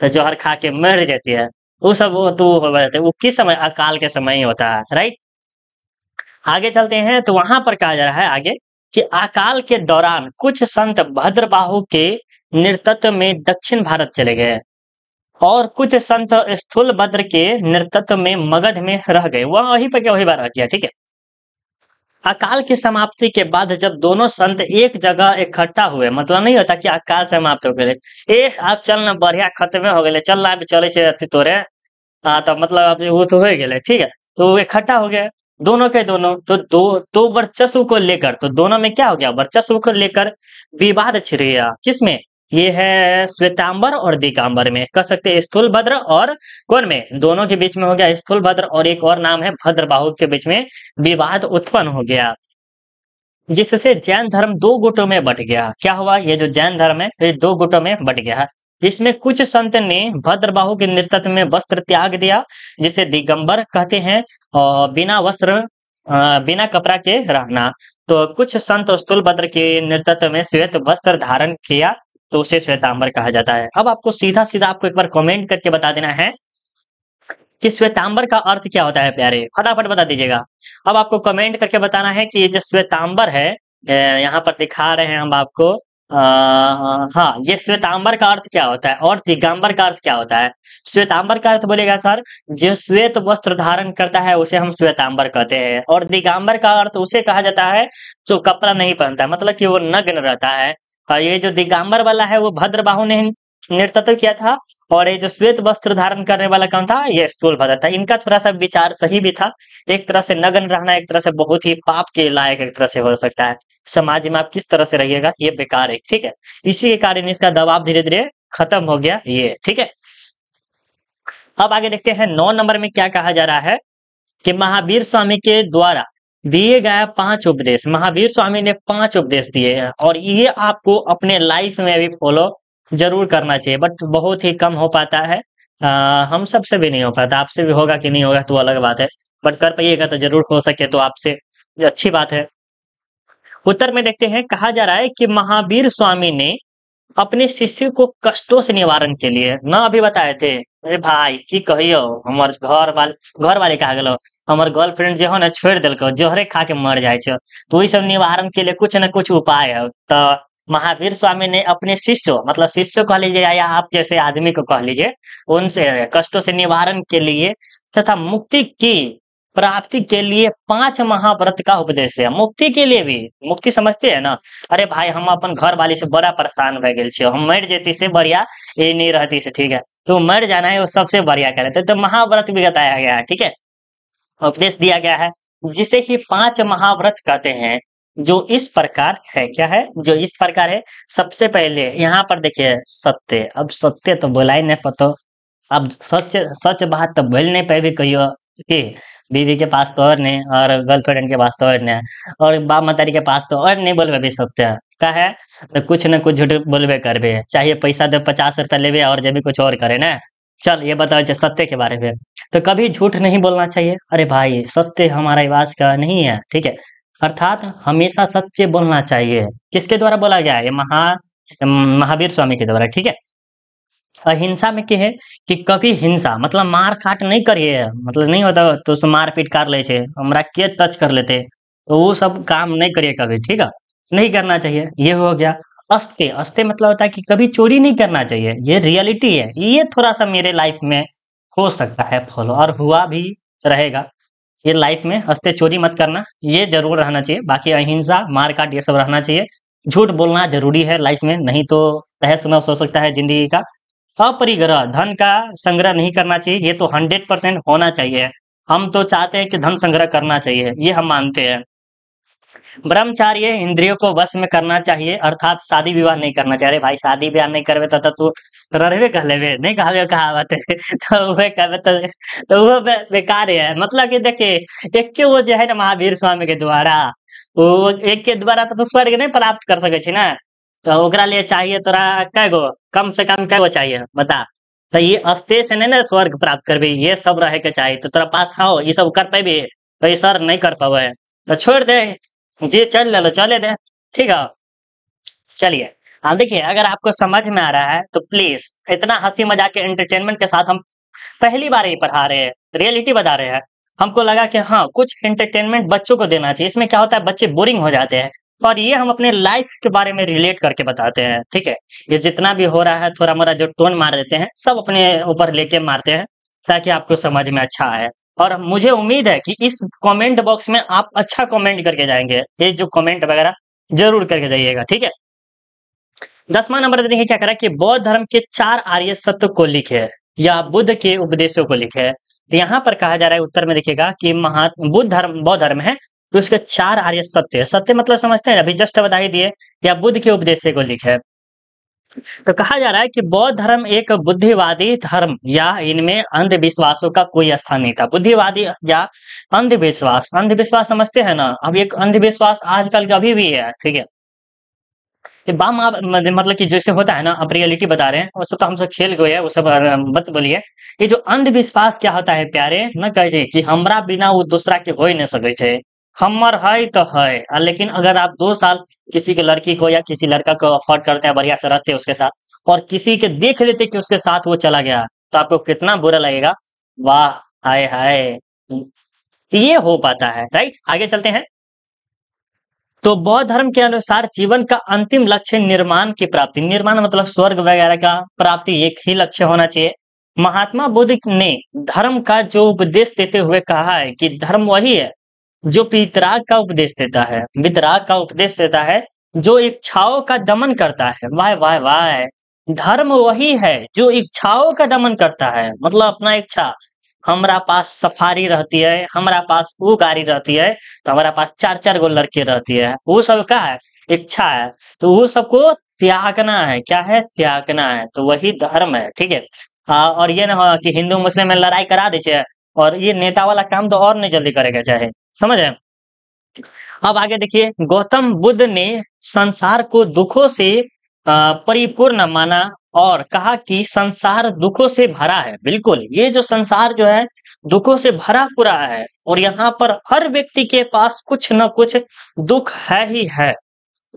तो जहर खा के मर जाती है वो सब वो तो हो जाते वो किस समय अकाल के समय ही होता है राइट आगे चलते हैं तो वहां पर कहा जा रहा है आगे कि अकाल के दौरान कुछ संत भद्रबाहु के नृतत्व में दक्षिण भारत चले गए और कुछ संत स्थूल भद्र के नेतृत्व में मगध में रह गए वह वहीं पर वही बार रह गया ठीक है अकाल की समाप्ति के बाद जब दोनों संत एक जगह इकट्ठा हुए मतलब नहीं होता कि अकाल समाप्त हो गए एक आप चलना बढ़िया खत्मे हो गए चल अभी चले तोरे आ, तो मतलब अब वो तो हो गए ठीक है तो इकट्ठा हो गया दोनों के दोनों तो दो तो वर्चस्व को लेकर तो दोनों में क्या हो गया वर्चस्व को लेकर विवाद छिड़ गया किसमें ये है श्वेतांबर और दिगंबर में कह सकते हैं स्थूल भद्र और कौन में दोनों के बीच में हो गया स्थूल भद्र और एक और नाम है भद्रबाहु के बीच में विवाद उत्पन्न हो गया जिससे जैन धर्म दो गुटों में बट गया क्या हुआ ये जो जैन धर्म है ये दो गुटों में बट गया जिसमें कुछ संत ने भद्रबाहु के नेतृत्व में वस्त्र त्याग दिया जिसे दिगंबर कहते हैं और बिना वस्त्र बिना कपड़ा के रहना तो कुछ संत स्थूल भद्र के नेतृत्व में श्वेत वस्त्र धारण किया तो उसे श्वेतांबर कहा जाता है अब आपको सीधा सीधा आपको एक बार कमेंट करके बता देना है कि श्वेतांबर का अर्थ क्या होता है प्यारे फटाफट बता दीजिएगा अब आपको कमेंट करके बताना है कि ये जो श्वेतांबर है यहाँ पर दिखा रहे हैं हम आपको आ, हाँ ये श्वेतांबर का अर्थ क्या होता है और दिगंबर का अर्थ क्या होता है श्वेतांबर का अर्थ बोलेगा सर जो श्वेत वस्त्र धारण करता है उसे हम श्वेतांबर कहते हैं और दिगंबर का अर्थ उसे कहा जाता है जो कपड़ा नहीं पहनता है मतलब कि वो नग्न रहता है और ये जो दिगंबर वाला है वो भद्रबाहु ने नेतृत्व किया था और ये जो श्वेत वस्त्र धारण करने वाला कौन था ये स्थूल भद्र था इनका थोड़ा सा विचार सही भी था एक तरह से नगन रहना एक तरह से बहुत ही पाप के लायक एक तरह से हो सकता है समाज में आप किस तरह से रहिएगा ये बेकार है ठीक है इसी के कारण इसका दबाव धीरे धीरे खत्म हो गया ये ठीक है अब आगे देखते हैं नौ नंबर में क्या कहा जा रहा है कि महावीर स्वामी के द्वारा दिए गए पांच उपदेश महावीर स्वामी ने पांच उपदेश दिए हैं और ये आपको अपने लाइफ में भी फॉलो जरूर करना चाहिए बट बहुत ही कम हो पाता है आ, हम सबसे भी नहीं हो पाता आपसे भी होगा कि नहीं होगा तो अलग बात है बट कर पाइएगा तो जरूर हो सके तो आपसे अच्छी बात है उत्तर में देखते हैं कहा जा रहा है कि महावीर स्वामी ने अपने शिष्य को कष्टों से निवारण के लिए ना अभी बताए थे अरे भाई की कहियो हमारे घर वाले घर वाले कहा गलो हमारे गर्लफ्रेंड जो है ना छोड़ दिलको जोहरे खा के मर जाए तो वही सब निवारण के लिए कुछ ना कुछ उपाय है तो महावीर स्वामी ने अपने शिष्यों मतलब शिष्य कह लीजिए या आप जैसे आदमी को कह लीजिए उनसे कष्टों से निवारण के लिए तथा मुक्ति की प्राप्ति के लिए पांच महाव्रत का उपदेश है मुक्ति के लिए भी मुक्ति समझते है ना अरे भाई हम अपन घर वाली से बड़ा परेशान भे हम मर जेती से बढ़िया ये नहीं रहती से ठीक है तो मर जाना है वो सबसे बढ़िया कह रहे तो महाव्रत भी बताया गया है ठीक है उपदेश दिया गया है जिसे ही पांच महाव्रत कहते हैं जो इस प्रकार है क्या है जो इस प्रकार है सबसे पहले यहाँ पर देखिए सत्य अब सत्य तो बोला ही नहीं पतो अब सच सच बात तो नहीं पे भी कहियो कि बीवी के पास तो और नहीं और गर्लफ्रेंड के पास तो और नहीं और बाप मतारी के पास तो और नहीं बोलवे भी सत्य का है तो कुछ ना कुछ झूठ बोलवे कर भी चाहिए पैसा दे पचास रुपया लेवे और जब भी कुछ और करे ना चल ये बताओ सत्य के बारे में तो कभी झूठ नहीं बोलना चाहिए अरे भाई सत्य हमारा आवाज का नहीं है ठीक है अर्थात हमेशा सच्चे बोलना चाहिए किसके द्वारा बोला गया है महा महावीर स्वामी के द्वारा ठीक है अहिंसा में क्या है कि कभी हिंसा मतलब मार काट नहीं करिए मतलब नहीं होता तो उसको मार पीट कर ले हमारा के टच कर लेते तो वो सब काम नहीं करिए कभी ठीक है नहीं करना चाहिए ये हो गया अस्ते अस्ते मतलब होता है कि कभी चोरी नहीं करना चाहिए ये रियलिटी है ये थोड़ा सा मेरे लाइफ में हो सकता है फॉलो और हुआ भी रहेगा ये लाइफ में हंसते चोरी मत करना ये जरूर रहना चाहिए बाकी अहिंसा मारकाट ये सब रहना चाहिए झूठ बोलना जरूरी है लाइफ में नहीं तो तहस नहस हो सकता है जिंदगी का अपरिग्रह धन का संग्रह नहीं करना चाहिए ये तो हंड्रेड परसेंट होना चाहिए हम तो चाहते हैं कि धन संग्रह करना चाहिए ये हम मानते हैं ब्रह्मचार्य इंद्रियों को वश में करना चाहिए अर्थात शादी विवाह नहीं करना चाहिए अरे भाई शादी विवाह नहीं करवे तो, तो तू कह ले नहीं कहा कहावत है तो वह कहबे तो तो बेकार है मतलब कि देखिए एक वो जो है ना महावीर स्वामी के द्वारा वो एक के द्वारा तो स्वर्ग नहीं प्राप्त कर सके ना तो ओकरा लिए चाहिए तोरा कै गो कम से कम कै गो चाहिए बता तो ये अस्ते से नहीं ना स्वर्ग प्राप्त करबी ये सब रहे के चाहिए तो तोरा पास हाँ ये सब कर पेबी तो ये सर नहीं कर पावे तो छोड़ दे जी चल ले लो चले दे ठीक है चलिए हाँ देखिए अगर आपको समझ में आ रहा है तो प्लीज इतना हंसी मजाक के एंटरटेनमेंट के साथ हम पहली बार ही पढ़ा रहे हैं रियलिटी बता रहे हैं हमको लगा कि हाँ कुछ एंटरटेनमेंट बच्चों को देना चाहिए इसमें क्या होता है बच्चे बोरिंग हो जाते हैं और ये हम अपने लाइफ के बारे में रिलेट करके बताते हैं ठीक है ये जितना भी हो रहा है थोड़ा मोरा जो टोन मार देते हैं सब अपने ऊपर लेके मारते हैं ताकि आपको समझ में अच्छा आए और मुझे उम्मीद है कि इस कमेंट बॉक्स में आप अच्छा कमेंट करके जाएंगे ये जो कमेंट वगैरह जरूर करके जाइएगा ठीक है दसवां नंबर देखिए क्या करा कि बौद्ध धर्म के चार आर्य सत्य को लिखे या बुद्ध के उपदेशों को लिखे तो यहाँ पर कहा जा रहा है उत्तर में देखिएगा कि महा बुद्ध धर्म बौद्ध धर्म है तो उसके चार आर्य सत्य सत्य मतलब समझते हैं अभी जस्ट बताई दिए या बुद्ध के उपदेश को लिखे तो कहा जा रहा है कि बौद्ध धर्म एक बुद्धिवादी धर्म या इनमें अंधविश्वासों का कोई स्थान नहीं था बुद्धिवादी या अंधविश्वास अंधविश्वास समझते हैं ना अब एक अंधविश्वास आजकल का अभी भी है ठीक है बाम मतलब कि जैसे होता है ना आप रियलिटी बता रहे हैं वो सब तो हमसे खेल गए है वो सब मत बोलिए ये जो अंधविश्वास क्या होता है प्यारे न कहे कि हमरा बिना वो दूसरा के हो ही नहीं सके हमार हमर है तो है लेकिन अगर आप दो साल किसी के लड़की को या किसी लड़का को अफोर्ड करते हैं बढ़िया से रहते हैं उसके साथ और किसी के देख लेते कि उसके साथ वो चला गया तो आपको कितना बुरा लगेगा वाह हाय हाय ये हो पाता है राइट आगे चलते हैं तो बौद्ध धर्म के अनुसार जीवन का अंतिम लक्ष्य निर्माण की प्राप्ति निर्माण मतलब स्वर्ग वगैरह का प्राप्ति एक ही लक्ष्य होना चाहिए महात्मा बुद्ध ने धर्म का जो उपदेश देते हुए कहा है कि धर्म वही है जो पितराग का उपदेश देता है वितराग का उपदेश देता है जो इच्छाओं का दमन करता है वाह वाह वाह धर्म वही है जो इच्छाओं का दमन करता है मतलब अपना इच्छा हमारा पास सफारी रहती है हमारा पास वो गाड़ी रहती है तो हमारा पास चार चार गो लड़की रहती है वो सब का है इच्छा है तो वो सबको त्यागना है क्या है त्यागना है तो वही धर्म है ठीक है और ये ना हो कि हिंदू मुस्लिम में लड़ाई करा दे और ये नेता वाला काम तो और नहीं जल्दी करेगा चाहे समझ आए अब आगे देखिए गौतम बुद्ध ने संसार को दुखों से परिपूर्ण माना और कहा कि संसार दुखों से भरा है बिल्कुल ये जो संसार जो है दुखों से भरा पूरा है और यहाँ पर हर व्यक्ति के पास कुछ न कुछ दुख है ही है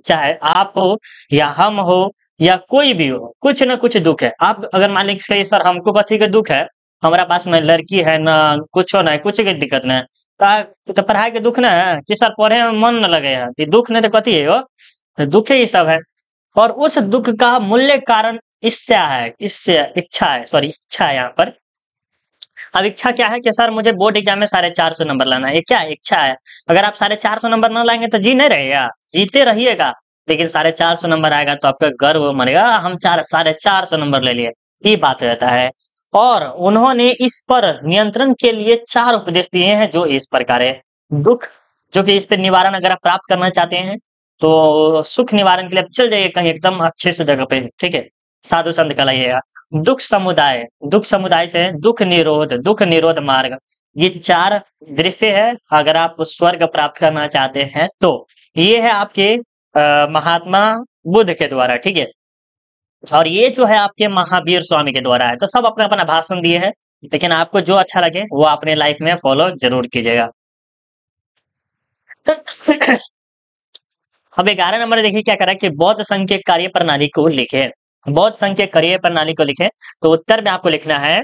चाहे आप हो या हम हो या कोई भी हो कुछ ना कुछ दुख है आप अगर मान लीजिए सर हमको कथी का दुख है हमारा पास न लड़की है ना कुछ हो ना कुछ की दिक्कत ना तो पढ़ाई के दुख न है कि सर पढ़े में मन न लगे है दुख नहीं तो कथी है वो तो दुख ही सब है और उस दुख का मूल्य कारण इससे है इससे इच्छा है सॉरी इच्छा है यहाँ पर अब इच्छा क्या है कि सर मुझे बोर्ड एग्जाम में साढ़े चार सौ नंबर लाना है ये क्या इच्छा है अगर आप साढ़े चार सौ नंबर ना लाएंगे तो जी नहीं रहेगा जीते रहिएगा लेकिन साढ़े चार सौ नंबर आएगा तो आपका गर्व मरेगा हम चार साढ़े चार सौ नंबर ले लिए ये बात हो जाता है और उन्होंने इस पर नियंत्रण के लिए चार उपदेश दिए हैं जो इस प्रकार है दुख जो कि इस पर निवारण अगर आप प्राप्त करना चाहते हैं तो सुख निवारण के लिए आप चल जाइए कहीं एकदम अच्छे से जगह पे ठीक है साधु संत कहलाइएगा दुख समुदाय दुख समुदाय से दुख निरोध दुख निरोध मार्ग ये चार दृश्य है अगर आप स्वर्ग प्राप्त करना चाहते हैं तो ये है आपके आ, महात्मा बुद्ध के द्वारा ठीक है और ये जो है आपके महावीर स्वामी के द्वारा है तो सब अपना अपना भाषण दिए है लेकिन आपको जो अच्छा लगे वो अपने लाइफ में फॉलो जरूर कीजिएगा अब ग्यारह नंबर देखिए क्या करा कि बौद्ध संघ के कार्य प्रणाली को लिखे बौद्ध संघ के कार्य प्रणाली को लिखे तो उत्तर में आपको लिखना है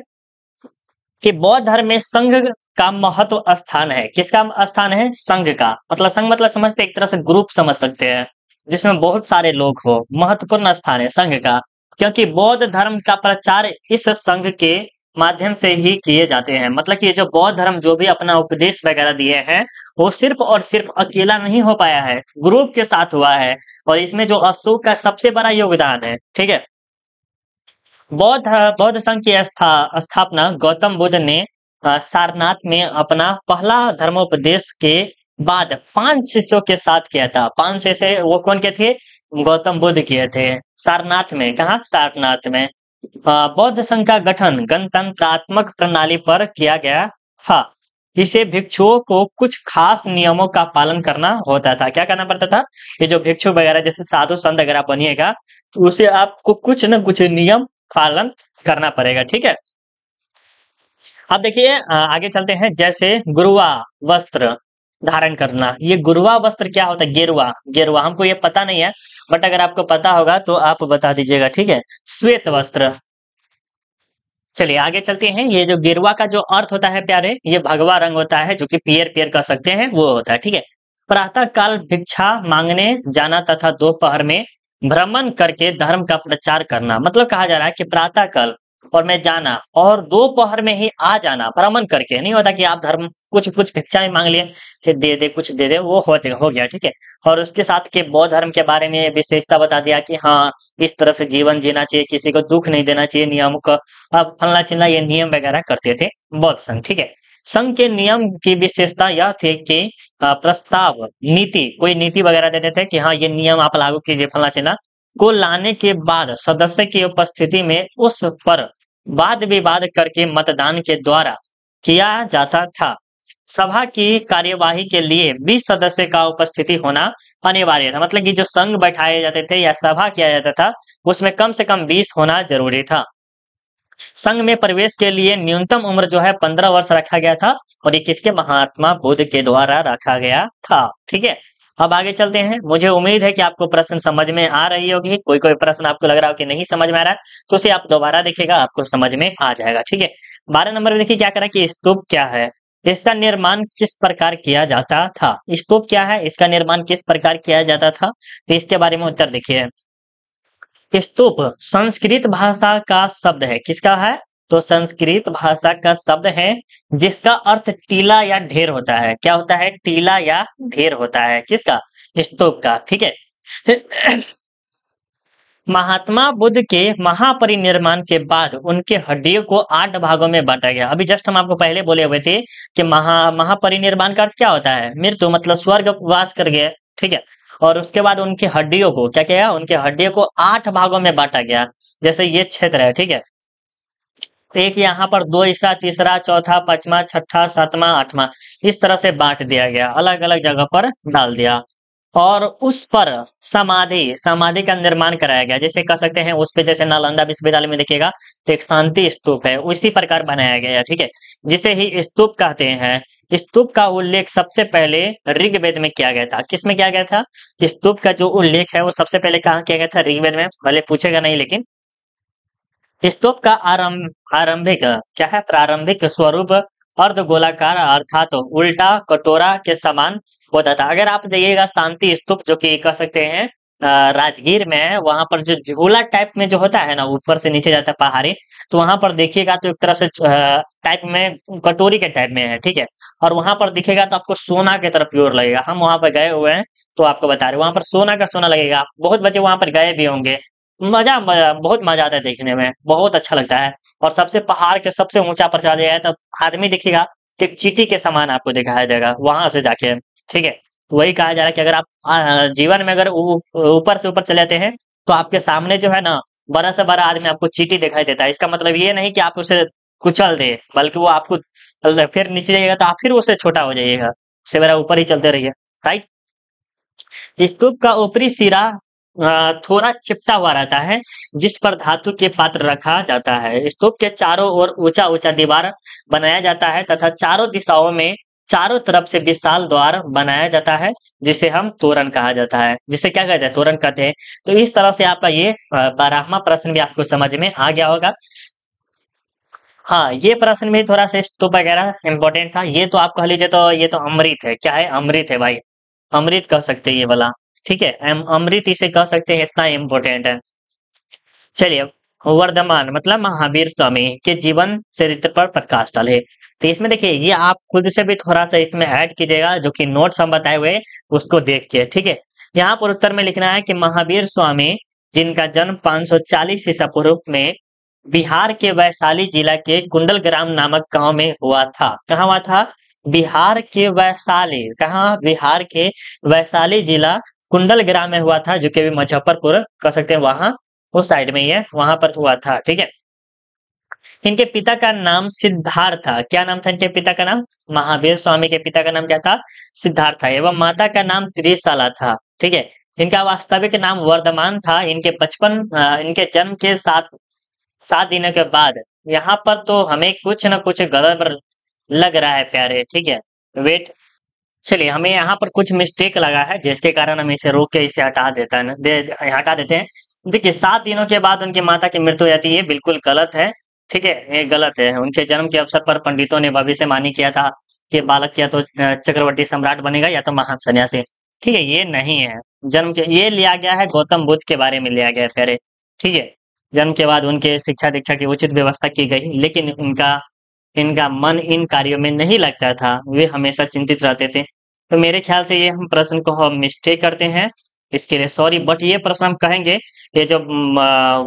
कि बौद्ध धर्म में संघ का महत्व स्थान है किसका स्थान है संघ का मतलब संघ मतलब समझते एक तरह से ग्रुप समझ सकते हैं जिसमें बहुत सारे लोग हो महत्वपूर्ण स्थान है संघ का क्योंकि बौद्ध धर्म का प्रचार इस संघ के माध्यम से ही किए जाते हैं मतलब कि जो बौद्ध धर्म जो भी अपना उपदेश वगैरह दिए हैं वो सिर्फ और सिर्फ अकेला नहीं हो पाया है ग्रुप के साथ हुआ है और इसमें जो अशोक का सबसे बड़ा योगदान है ठीक है बौद्ध बौद्ध संघ की स्था, स्थापना गौतम बुद्ध ने सारनाथ में अपना पहला धर्मोपदेश के बाद पांच शिष्यों के साथ किया था पांच शिष्य वो कौन के थे गौतम बुद्ध किए थे सारनाथ में कहा सारनाथ में बौद्ध संघ का गठन गणतंत्रात्मक प्रणाली पर किया गया था इसे भिक्षुओं को कुछ खास नियमों का पालन करना होता था क्या करना पड़ता था ये जो भिक्षु वगैरह जैसे साधु संत अगर आप बनिएगा तो उसे आपको कुछ न कुछ नियम पालन करना पड़ेगा ठीक है अब देखिए आगे चलते हैं जैसे गुरुआ वस्त्र धारण करना ये गुरुआ वस्त्र क्या होता है गेरुआ गेरुआ हमको ये पता नहीं है बट अगर आपको पता होगा तो आप बता दीजिएगा ठीक है श्वेत वस्त्र चलिए आगे चलते हैं ये जो गेरुआ का जो अर्थ होता है प्यारे ये भगवा रंग होता है जो कि पियर पियर कर सकते हैं वो होता है ठीक है प्रातः काल भिक्षा मांगने जाना तथा दोपहर में भ्रमण करके धर्म का प्रचार करना मतलब कहा जा रहा है कि प्रातः काल और मैं जाना और दो पहर में ही आ जाना भ्रमण करके नहीं होता कि आप धर्म कुछ कुछ भिक्षाएं मांग लिए फिर दे दे कुछ दे दे वो होते हो गया ठीक है और उसके साथ के बौद्ध धर्म के बारे में विशेषता बता दिया कि हाँ इस तरह से जीवन जीना चाहिए किसी को दुख नहीं देना चाहिए नियम का अब फलना चिलना ये नियम वगैरह करते थे बौद्ध संघ ठीक है संघ के नियम की विशेषता यह थी कि प्रस्ताव नीति कोई नीति वगैरह देते थे कि हाँ ये नियम आप लागू कीजिए फलना चिलना को लाने के बाद सदस्य की उपस्थिति में उस पर वाद विवाद करके मतदान के द्वारा किया जाता था सभा की कार्यवाही के लिए 20 सदस्य का उपस्थिति होना अनिवार्य था मतलब कि जो संघ बैठाए जाते थे या सभा किया जाता था उसमें कम से कम 20 होना जरूरी था संघ में प्रवेश के लिए न्यूनतम उम्र जो है 15 वर्ष रखा गया था और ये किसके महात्मा बुद्ध के द्वारा रखा गया था ठीक है अब आगे चलते हैं मुझे उम्मीद है कि आपको प्रश्न समझ में आ रही होगी कोई कोई प्रश्न आपको लग रहा हो कि नहीं समझ में आ रहा है तो उसे आप दोबारा देखेगा आपको समझ में आ जाएगा ठीक है बारह नंबर में देखिए क्या करा कि स्तूप क्या है इसका निर्माण किस प्रकार किया जाता था स्तूप क्या है इसका निर्माण किस प्रकार किया जाता था तो इसके बारे में उत्तर देखिए स्तूप संस्कृत भाषा का शब्द है किसका है तो संस्कृत भाषा का शब्द है जिसका अर्थ टीला या ढेर होता है क्या होता है टीला या ढेर होता है किसका स्तूप का ठीक है महात्मा बुद्ध के महापरिनिर्माण के बाद उनके हड्डियों को आठ भागों में बांटा गया अभी जस्ट हम आपको पहले बोले हुए थे कि महा महापरिनिर्माण का अर्थ क्या होता है मृत्यु मतलब स्वर्ग वास कर गए ठीक है और उसके बाद उनकी हड्डियों को क्या किया उनके हड्डियों को आठ भागों में बांटा गया जैसे ये क्षेत्र है ठीक है तो एक यहाँ पर दो तीसरा तीसरा चौथा पांचवा छठा सातवा आठवां इस तरह से बांट दिया गया अलग अलग जगह पर डाल दिया और उस पर समाधि समाधि का निर्माण कराया गया जैसे कह सकते हैं उस पर जैसे नालंदा विश्वविद्यालय में देखिएगा तो एक शांति स्तूप है उसी प्रकार बनाया गया ठीक है जिसे ही स्तूप कहते हैं स्तूप का उल्लेख सबसे पहले ऋग्वेद में किया गया था किस में किया गया था स्तूप का जो उल्लेख है वो सबसे पहले कहा किया गया था ऋग्वेद में भले पूछेगा नहीं लेकिन स्तूप का आरंभ आरंभिक क्या है प्रारंभिक स्वरूप अर्ध गोलाकार अर्थात तो उल्टा कटोरा के समान होता था अगर आप जाइएगा शांति स्तूप जो कि कह सकते हैं राजगीर में है वहां पर जो झूला टाइप में जो होता है ना ऊपर से नीचे जाता है पहाड़ी तो वहां पर देखिएगा तो एक तरह से टाइप में कटोरी के टाइप में है ठीक है और वहां पर दिखेगा तो आपको सोना के तरफ प्योर लगेगा हम वहां पर गए हुए हैं तो आपको बता रहे वहां पर सोना का सोना लगेगा बहुत बच्चे वहां पर गए भी होंगे मजा मजा बहुत मजा आता है देखने में बहुत अच्छा लगता है और सबसे पहाड़ के सबसे ऊंचा पर चले जाए तो आदमी दिखेगा कि चीटी के समान आपको दिखाया जाएगा वहां से जाके ठीक है तो वही कहा जा रहा है कि अगर आप जीवन में अगर ऊपर से ऊपर चले जाते हैं तो आपके सामने जो है ना बड़ा से बड़ा आदमी आपको चीटी दिखाई देता है इसका मतलब ये नहीं कि आप उसे कुचल दे बल्कि वो आपको फिर नीचे जाइएगा तो आप फिर उससे छोटा हो जाइएगा उससे मेरा ऊपर ही चलते रहिए राइट स्तूप का ऊपरी सिरा थोड़ा चिपटा हुआ रहता है जिस पर धातु के पात्र रखा जाता है स्तूप के चारों ओर ऊंचा ऊंचा दीवार बनाया जाता है तथा चारों दिशाओं में चारों तरफ से विशाल द्वार बनाया जाता है जिसे हम तोरण कहा जाता है जिसे क्या कहते हैं तोरण कहते हैं तो इस तरह से आपका ये बारहवा प्रश्न भी आपको समझ में आ गया होगा हाँ ये प्रश्न भी थोड़ा सा स्तूप वगैरह इंपॉर्टेंट था ये तो आप कह लीजिए तो ये तो अमृत है क्या है अमृत है भाई अमृत कह सकते ये वाला ठीक है अमृत इसे कह सकते हैं इतना इम्पोर्टेंट है चलिए वर्धमान मतलब महावीर स्वामी के जीवन चरित्र पर प्रकाश डाले तो इसमें देखिए ये आप खुद से भी थोड़ा सा इसमें ऐड कीजिएगा जो कि नोट्स हम बताए हुए उसको देख के ठीक है यहाँ पर उत्तर में लिखना है कि महावीर स्वामी जिनका जन्म 540 ईसा पूर्व में बिहार के वैशाली जिला के कुंडल ग्राम नामक गांव में हुआ था कहा हुआ था बिहार के वैशाली कहा बिहार के वैशाली जिला कुंडल ग्राम में हुआ था जो कि अभी मुजफ्फरपुर कह सकते हैं वहां उस साइड में ही है वहां पर हुआ था ठीक है इनके पिता का नाम सिद्धार्थ था क्या नाम था इनके पिता का नाम महावीर स्वामी के पिता का नाम क्या था सिद्धार्थ था एवं माता का नाम त्रिशाला था ठीक है इनका वास्तविक नाम वर्धमान था इनके बचपन इनके जन्म के सात सात दिनों के बाद यहाँ पर तो हमें कुछ ना कुछ गड़बड़ लग रहा है प्यारे ठीक है वेट चलिए हमें यहाँ पर कुछ मिस्टेक लगा है जिसके कारण हम इसे रोक के इसे हटा देता है दे हटा देते हैं देखिए सात दिनों के बाद उनकी माता की मृत्यु हो जाती है ये बिल्कुल गलत है ठीक है ये गलत है उनके जन्म के अवसर पर पंडितों ने भविष्य मानी किया था कि बालक या तो चक्रवर्ती सम्राट बनेगा या तो महान सन्यासी ठीक है ये नहीं है जन्म के ये लिया गया है गौतम बुद्ध के बारे में लिया गया है फेरे ठीक है जन्म के बाद उनके शिक्षा दीक्षा की उचित व्यवस्था की गई लेकिन उनका इनका मन इन कार्यों में नहीं लगता था वे हमेशा चिंतित रहते थे तो मेरे ख्याल से ये हम प्रश्न को हम मिस्टेक करते हैं इसके लिए सॉरी बट ये प्रश्न हम कहेंगे ये जो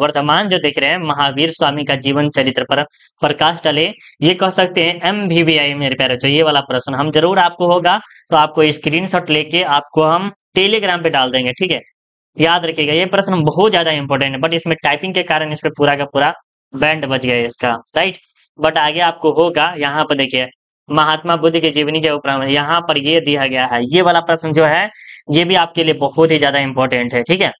वर्तमान जो देख रहे हैं महावीर स्वामी का जीवन चरित्र पर प्रकाश डाले ये कह सकते हैं एम वी वी आई मेरे प्यारे जो तो ये वाला प्रश्न हम जरूर आपको होगा तो आपको स्क्रीनशॉट लेके आपको हम टेलीग्राम पे डाल देंगे ठीक है याद रखिएगा ये प्रश्न बहुत ज्यादा इंपॉर्टेंट है बट इसमें टाइपिंग के कारण इसमें पूरा का पूरा बैंड बच गया इसका राइट बट आगे आपको होगा यहाँ पर देखिए महात्मा बुद्ध के जीवनी के उपरा यहाँ पर ये दिया गया है ये वाला प्रश्न जो है ये भी आपके लिए बहुत ही ज्यादा इंपॉर्टेंट है ठीक है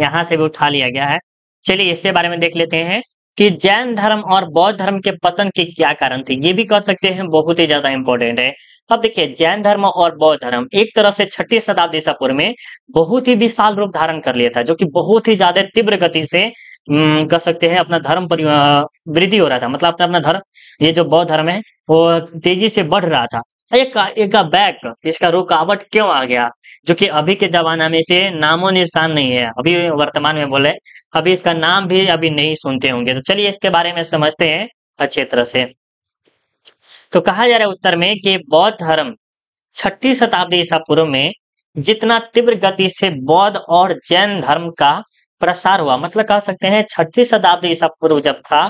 यहाँ से भी उठा लिया गया है चलिए इसके बारे में देख लेते हैं कि जैन धर्म और बौद्ध धर्म के पतन के क्या कारण थे ये भी कह सकते हैं बहुत ही ज्यादा इंपॉर्टेंट है अब देखिए जैन धर्म और बौद्ध धर्म एक तरह से छठी शताब्दी सपुर में बहुत ही विशाल रूप धारण कर लिया था जो कि बहुत ही ज्यादा तीव्र गति से कह सकते हैं अपना धर्म वृद्धि हो रहा था मतलब अपना अपना धर्म ये जो बौद्ध धर्म है वो तेजी से बढ़ रहा था एक एक बैक इसका रुकावट क्यों आ गया जो कि अभी के जमाना में इसे नामो निशान नहीं है अभी वर्तमान में बोले अभी इसका नाम भी अभी नहीं सुनते होंगे तो चलिए इसके बारे में समझते हैं अच्छे तरह से तो कहा जा रहा है उत्तर में कि बौद्ध धर्म छठी शताब्दी ईसा पूर्व में जितना तीव्र गति से बौद्ध और जैन धर्म का प्रसार हुआ मतलब कह सकते हैं छठी शताब्दी ईसा पूर्व जब था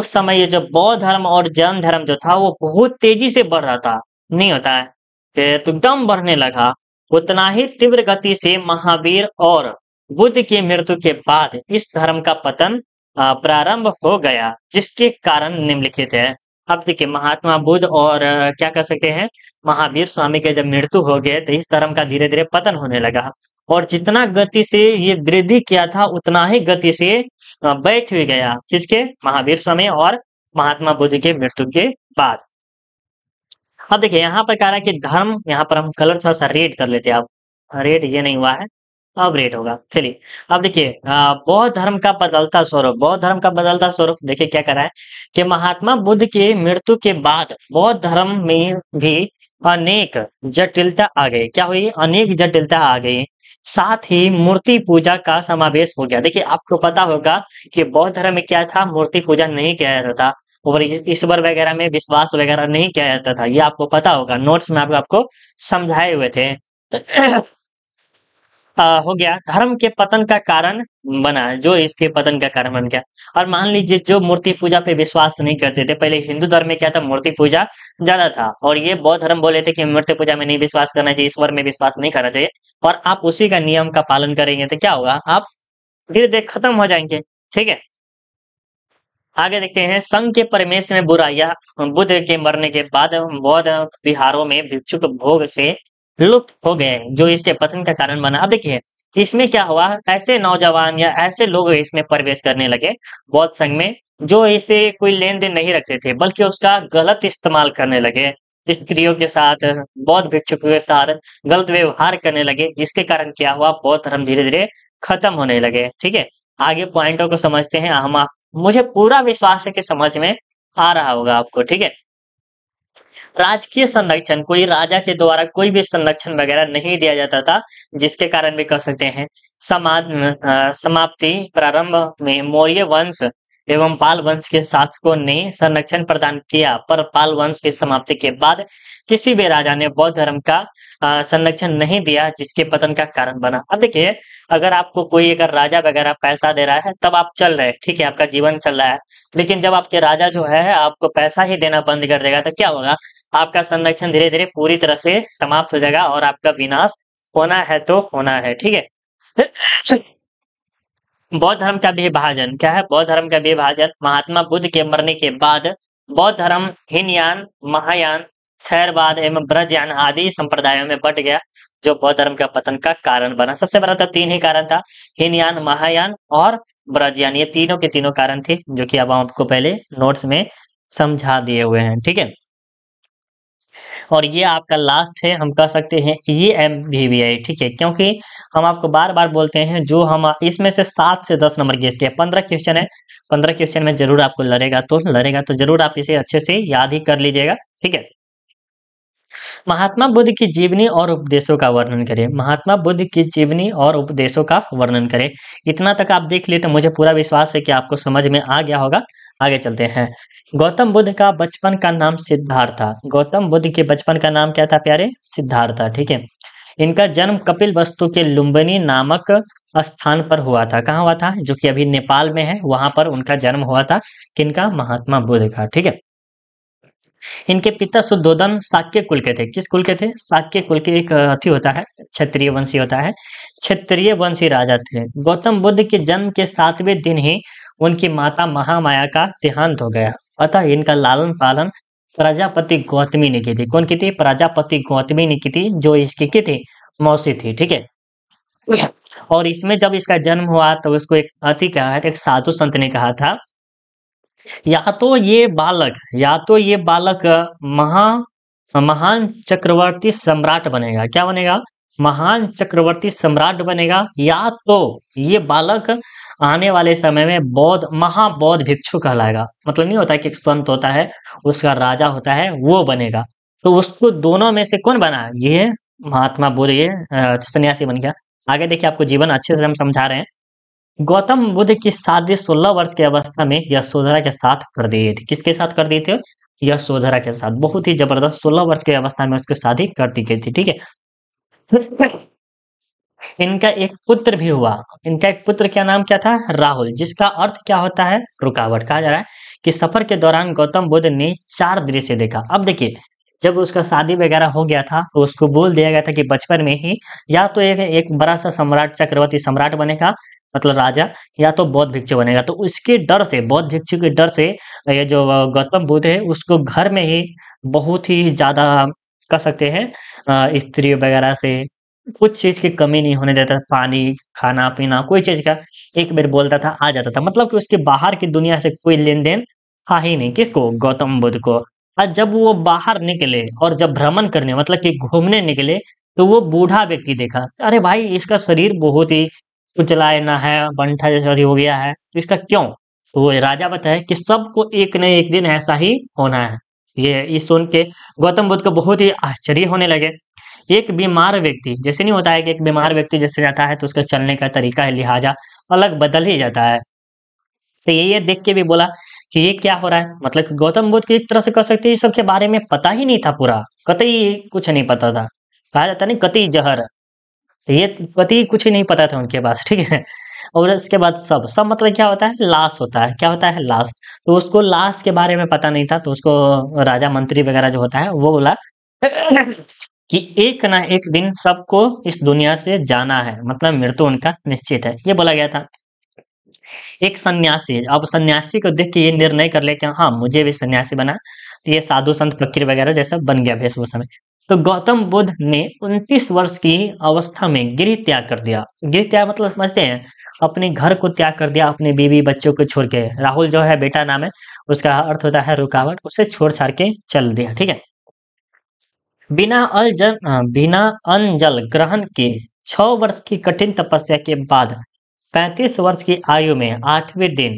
उस समय ये जो बौद्ध धर्म और जैन धर्म जो था वो बहुत तेजी से बढ़ रहा था नहीं होता है तो एकदम बढ़ने लगा उतना ही तीव्र गति से महावीर और बुद्ध की मृत्यु के बाद इस धर्म का पतन प्रारंभ हो गया जिसके कारण निम्नलिखित है अब देखिए महात्मा बुद्ध और क्या कह सकते हैं महावीर स्वामी के जब मृत्यु हो गए तो इस धर्म का धीरे धीरे पतन होने लगा और जितना गति से ये वृद्धि किया था उतना ही गति से बैठ भी गया किसके महावीर स्वामी और महात्मा बुद्ध के मृत्यु के बाद अब देखिए यहाँ पर कह रहा है कि धर्म यहाँ पर हम कलर थोड़ा सा रेड कर लेते हैं अब रेड ये नहीं हुआ है अब रेड होगा चलिए अब देखिए बौद्ध धर्म का बदलता स्वरूप बौद्ध धर्म का बदलता स्वरूप देखिए क्या कर रहा है कि महात्मा बुद्ध के मृत्यु के बाद बौद्ध धर्म में भी अनेक जटिलता आ गई क्या हुई अनेक जटिलता आ गई साथ ही मूर्ति पूजा का समावेश हो गया देखिए आपको पता होगा कि बौद्ध धर्म में क्या था मूर्ति पूजा नहीं किया जाता था और ईश्वर वगैरह में विश्वास वगैरह नहीं किया जाता था ये आपको पता होगा नोट्स में आपको, आपको समझाए हुए थे आ, हो गया धर्म के पतन का कारण बना जो इसके पतन का कारण बन गया और मान लीजिए जो मूर्ति पूजा पे विश्वास नहीं करते थे पहले हिंदू धर्म में क्या था मूर्ति पूजा ज्यादा था और ये बौद्ध धर्म बोले थे कि मूर्ति पूजा में नहीं विश्वास करना चाहिए ईश्वर में विश्वास नहीं करना चाहिए और आप उसी का नियम का पालन करेंगे तो क्या होगा आप धीरे धीरे खत्म हो जाएंगे ठीक है आगे देखते हैं संघ के परमेश में बुरा यह बुद्ध के मरने के बाद बौद्ध विहारों में भिक्षुक भोग से लुप्त हो गए जो इसके पतन का कारण बना अब देखिए इसमें क्या हुआ ऐसे नौजवान या ऐसे लोग इसमें प्रवेश करने लगे बौद्ध संघ में जो इसे कोई लेन देन नहीं रखते थे बल्कि उसका गलत इस्तेमाल करने लगे स्त्रियों के साथ बौद्ध भिक्षुकों के साथ गलत व्यवहार करने लगे जिसके कारण क्या हुआ बौद्ध धर्म धीरे धीरे खत्म होने लगे ठीक है आगे पॉइंटों को समझते हैं हम आप मुझे पूरा विश्वास है कि समझ में आ रहा होगा आपको ठीक है राजकीय संरक्षण कोई राजा के द्वारा कोई भी संरक्षण वगैरह नहीं दिया जाता था जिसके कारण भी कह सकते हैं समाज समाप्ति प्रारंभ में मौर्य वंश एवं पाल वंश के शासकों ने संरक्षण प्रदान किया पर पाल वंश की समाप्ति के बाद किसी भी राजा ने बौद्ध धर्म का संरक्षण नहीं दिया जिसके पतन का कारण बना अब देखिए अगर आपको कोई अगर राजा वगैरह पैसा दे रहा है तब आप चल रहे ठीक है आपका जीवन चल रहा है लेकिन जब आपके राजा जो है आपको पैसा ही देना बंद कर देगा तो क्या होगा आपका संरक्षण धीरे धीरे पूरी तरह से समाप्त हो जाएगा और आपका विनाश होना है तो होना है ठीक है बौद्ध धर्म का विभाजन क्या है बौद्ध धर्म का विभाजन महात्मा बुद्ध के मरने के बाद बौद्ध धर्म हिनयान महायान थैरवाद एवं ब्रजयान आदि संप्रदायों में बट गया जो बौद्ध धर्म का पतन का कारण बना सबसे बड़ा तो तीन ही कारण था हिनयान महायान और ब्रजयान ये तीनों के तीनों कारण थे जो कि अब आपको पहले नोट्स में समझा दिए हुए हैं ठीक है और ये आपका लास्ट है हम कह सकते हैं ये एम ठीक है क्योंकि हम आपको बार बार बोलते हैं जो हम इसमें से सात से दस नंबर गेस के पंद्रह क्वेश्चन है पंद्रह क्वेश्चन में जरूर आपको लड़ेगा तो लड़ेगा तो जरूर आप इसे अच्छे से याद ही कर लीजिएगा ठीक है महात्मा बुद्ध की जीवनी और उपदेशों का वर्णन करें महात्मा बुद्ध की जीवनी और उपदेशों का वर्णन करें इतना तक आप देख लिए तो मुझे पूरा विश्वास है कि आपको समझ में आ गया होगा आगे चलते हैं गौतम बुद्ध का बचपन का नाम सिद्धार्थ था गौतम बुद्ध के बचपन का नाम क्या था प्यारे सिद्धार्थ ठीक है इनका जन्म कपिल वस्तु के लुम्बनी नामक स्थान पर हुआ था कहाँ हुआ था जो कि अभी नेपाल में है वहां पर उनका जन्म हुआ था किनका महात्मा बुद्ध का ठीक है इनके पिता सुदोधन साक्य कुल के थे किस कुल के थे साक्य कुल के एक अथी होता है क्षत्रिय वंशी होता है क्षत्रिय वंशी राजा थे गौतम बुद्ध के जन्म के सातवें दिन ही उनकी माता महामाया का देहांत हो गया अतः इनका लालन पालन प्रजापति गौतमी ने की थी कौन की थी प्रजापति गौतमी ने की थी जो इसकी की थी मौसी थी ठीक है और इसमें जब इसका जन्म हुआ तो उसको एक अति कहा एक साधु संत ने कहा था या तो ये बालक या तो ये बालक महा महान चक्रवर्ती सम्राट बनेगा क्या बनेगा महान चक्रवर्ती सम्राट बनेगा या तो ये बालक आने वाले समय में बौद्ध महाबौद्ध भिक्षु कहलाएगा मतलब नहीं होता कि एक संत होता है उसका राजा होता है वो बनेगा तो उसको दोनों में से कौन बना ये महात्मा बुद्ध ये सन्यासी बन गया आगे देखिए आपको जीवन अच्छे से हम समझा रहे हैं गौतम बुद्ध की शादी सोलह वर्ष की अवस्था में यशोधरा के साथ कर दिए थे किसके साथ कर दिए थे यशोधरा के साथ बहुत ही जबरदस्त सोलह वर्ष की अवस्था में उसकी शादी कर दी गई थी ठीक है इनका एक पुत्र भी हुआ इनका एक पुत्र क्या नाम क्या था राहुल जिसका अर्थ क्या होता है रुकावट कहा जा रहा है कि सफर के दौरान गौतम बुद्ध ने चार दृश्य देखा अब देखिए जब उसका शादी वगैरह हो गया था तो उसको बोल दिया गया था कि बचपन में ही या तो एक एक बड़ा सा सम्राट चक्रवर्ती सम्राट बनेगा मतलब राजा या तो बौद्ध भिक्षु बनेगा तो उसके डर से बौद्ध भिक्षु के डर से ये जो गौतम बुद्ध है उसको घर में ही बहुत ही ज्यादा कह सकते हैं स्त्री वगैरह से कुछ चीज की कमी नहीं होने देता पानी खाना पीना कोई चीज का एक बार बोलता था आ जाता था मतलब कि उसके बाहर की दुनिया से कोई लेन देन था ही नहीं किसको गौतम बुद्ध को और जब वो बाहर निकले और जब भ्रमण करने मतलब कि घूमने निकले तो वो बूढ़ा व्यक्ति देखा अरे भाई इसका शरीर बहुत ही कुचलायना है बंठा जैसा हो गया है तो इसका क्यों तो वो राजा बताए कि सबको एक न एक दिन ऐसा ही होना है ये ये सुन के गौतम बुद्ध को बहुत ही आश्चर्य होने लगे एक बीमार व्यक्ति जैसे नहीं होता है कि एक बीमार व्यक्ति जैसे जाता है तो उसका चलने का तरीका है लिहाजा अलग बदल ही जाता है तो ये ये देख के भी बोला कि ये क्या हो रहा है मतलब गौतम बुद्ध की एक तरह से कह सकते हैं इस बारे में पता ही नहीं था पूरा कतई कुछ नहीं पता था कहा जाता नहीं कतई जहर तो ये पति कुछ ही नहीं पता था उनके पास ठीक है और इसके बाद सब सब मतलब क्या होता है लाश होता है क्या होता है लाश तो उसको लाश के बारे में पता नहीं था तो उसको राजा मंत्री वगैरह जो होता है वो बोला कि एक ना एक दिन सबको इस दुनिया से जाना है मतलब मृत्यु उनका निश्चित है ये बोला गया था एक सन्यासी अब सन्यासी को देख के ये निर्णय कर ले कि हाँ मुझे भी सन्यासी बना तो ये साधु संत फकीर वगैरह जैसा बन गया वो में तो गौतम बुद्ध ने 29 वर्ष की अवस्था में गिरी त्याग कर दिया गिरी त्याग मतलब समझते हैं अपने घर को त्याग कर दिया अपने बीवी बच्चों को छोड़ के राहुल जो है बेटा नाम है उसका अर्थ होता है रुकावट उसे छोड़ छाड़ के चल दिया ठीक है बिना अलजन बिना जल ग्रहण के छ वर्ष की कठिन तपस्या के बाद पैंतीस वर्ष की आयु में आठवें दिन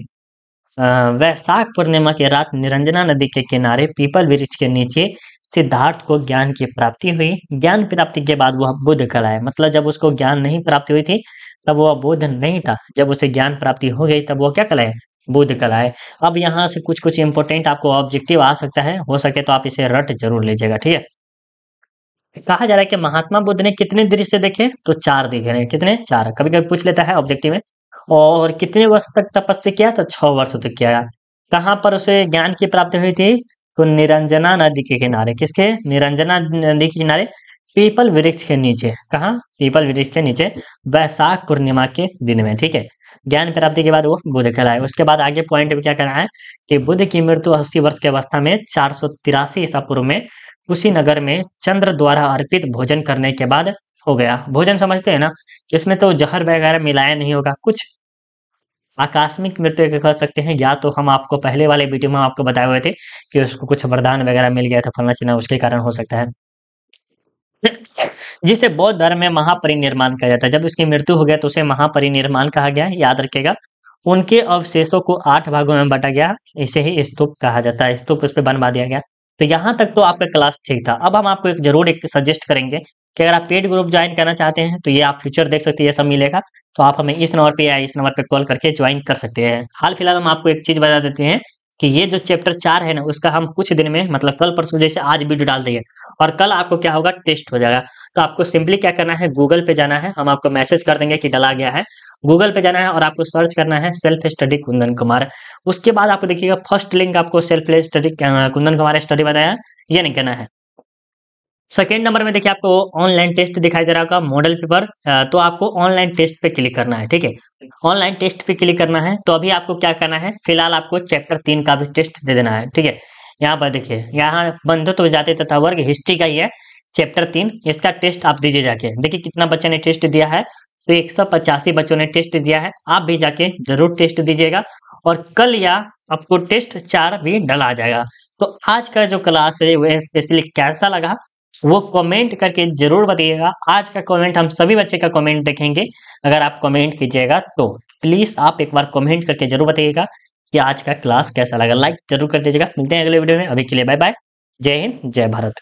वैशाख पूर्णिमा की रात निरंजना नदी के किनारे पीपल वृक्ष के नीचे सिद्धार्थ को ज्ञान की प्राप्ति हुई ज्ञान प्राप्ति के बाद वह बुद्ध कलाए मतलब जब उसको ज्ञान नहीं प्राप्ति हुई थी तब वह बुद्ध नहीं था जब उसे ज्ञान प्राप्ति हो गई तब वह क्या कलाए बुद्ध कलाए अब यहाँ से कुछ कुछ इंपोर्टेंट आपको ऑब्जेक्टिव आ सकता है हो सके तो आप इसे रट जरूर लीजिएगा ठीक है कहा जा रहा है कि महात्मा बुद्ध ने कितने दृश्य देखे तो चार दिखे रहे कितने चार कभी कभी पूछ लेता है ऑब्जेक्टिव में और कितने वर्ष तक तपस्या किया तो छह वर्ष तक किया कहाँ पर उसे ज्ञान की प्राप्ति हुई थी तो निरंजना नदी के किनारे किसके निरंजना नदी के किनारे पीपल वृक्ष के नीचे कहा पीपल वृक्ष के नीचे वैशाख पूर्णिमा के दिन में ठीक है ज्ञान प्राप्ति के बाद वो बुद्ध कहलाए उसके बाद आगे पॉइंट क्या कहना है कि बुद्ध की मृत्यु अस्सी वर्ष की अवस्था में चार सौ तिरासी ईसा पूर्व में उसी नगर में चंद्र द्वारा अर्पित भोजन करने के बाद हो गया भोजन समझते हैं ना कि इसमें तो जहर वगैरह मिलाया नहीं होगा कुछ आकस्मिक मृत्यु कह सकते हैं या तो हम आपको पहले वाले वीडियो में आपको बताए हुए थे कि उसको कुछ वरदान वगैरह मिल गया था फलना चिन्ह उसके कारण हो सकता है जिसे बौद्ध धर्म में महापरिनिर्माण कहा जाता है जब उसकी मृत्यु हो गया तो उसे महापरिनिर्माण कहा गया याद रखेगा उनके अवशेषों को आठ भागों में बांटा गया इसे ही स्तूप कहा जाता है स्तूप उस पर बनवा दिया गया तो यहाँ तक तो आपका क्लास ठीक था अब हम आपको एक जरूर एक सजेस्ट करेंगे कि अगर आप पेड ग्रुप ज्वाइन करना चाहते हैं तो ये आप फ्यूचर देख सकते हैं ये सब मिलेगा तो आप हमें इस नंबर पे या इस नंबर पे कॉल करके ज्वाइन कर सकते हैं हाल फिलहाल हम आपको एक चीज बता देते हैं कि ये जो चैप्टर चार है ना उसका हम कुछ दिन में मतलब कल परसों जैसे आज वीडियो डाल देंगे और कल आपको क्या होगा टेस्ट हो जाएगा तो आपको सिंपली क्या करना है गूगल पे जाना है हम आपको मैसेज कर देंगे कि डला गया है गूगल पे जाना है और आपको सर्च करना है सेल्फ स्टडी कुंदन कुमार उसके बाद आपको देखिएगा फर्स्ट लिंक आपको self study Kundan Kumar study बताया ये नहीं कहना है सेकेंड नंबर में देखिए आपको ऑनलाइन टेस्ट दिखाई दे रहा होगा मॉडल पेपर तो आपको ऑनलाइन टेस्ट पे क्लिक करना है ठीक है ऑनलाइन टेस्ट पे क्लिक करना है तो अभी आपको क्या करना है फिलहाल आपको चैप्टर तीन का भी टेस्ट दे देना है ठीक है यहाँ पर देखिए यहाँ बंधुत्व तो तथा वर्ग हिस्ट्री का ही है चैप्टर तीन इसका टेस्ट आप दीजिए जाके देखिए कितना बच्चे ने टेस्ट दिया है तो एक बच्चों ने टेस्ट दिया है आप भी जाके जरूर टेस्ट दीजिएगा और कल या आपको टेस्ट चार भी डला जाएगा तो आज का जो क्लास है वह स्पेशली कैसा लगा वो कमेंट करके जरूर बताइएगा आज का कमेंट हम सभी बच्चे का कमेंट देखेंगे अगर आप कमेंट कीजिएगा तो प्लीज आप एक बार कमेंट करके जरूर बताइएगा कि आज का क्लास कैसा लगा लाइक जरूर कर दीजिएगा मिलते हैं अगले वीडियो में अभी के लिए बाय बाय जय हिंद जय भारत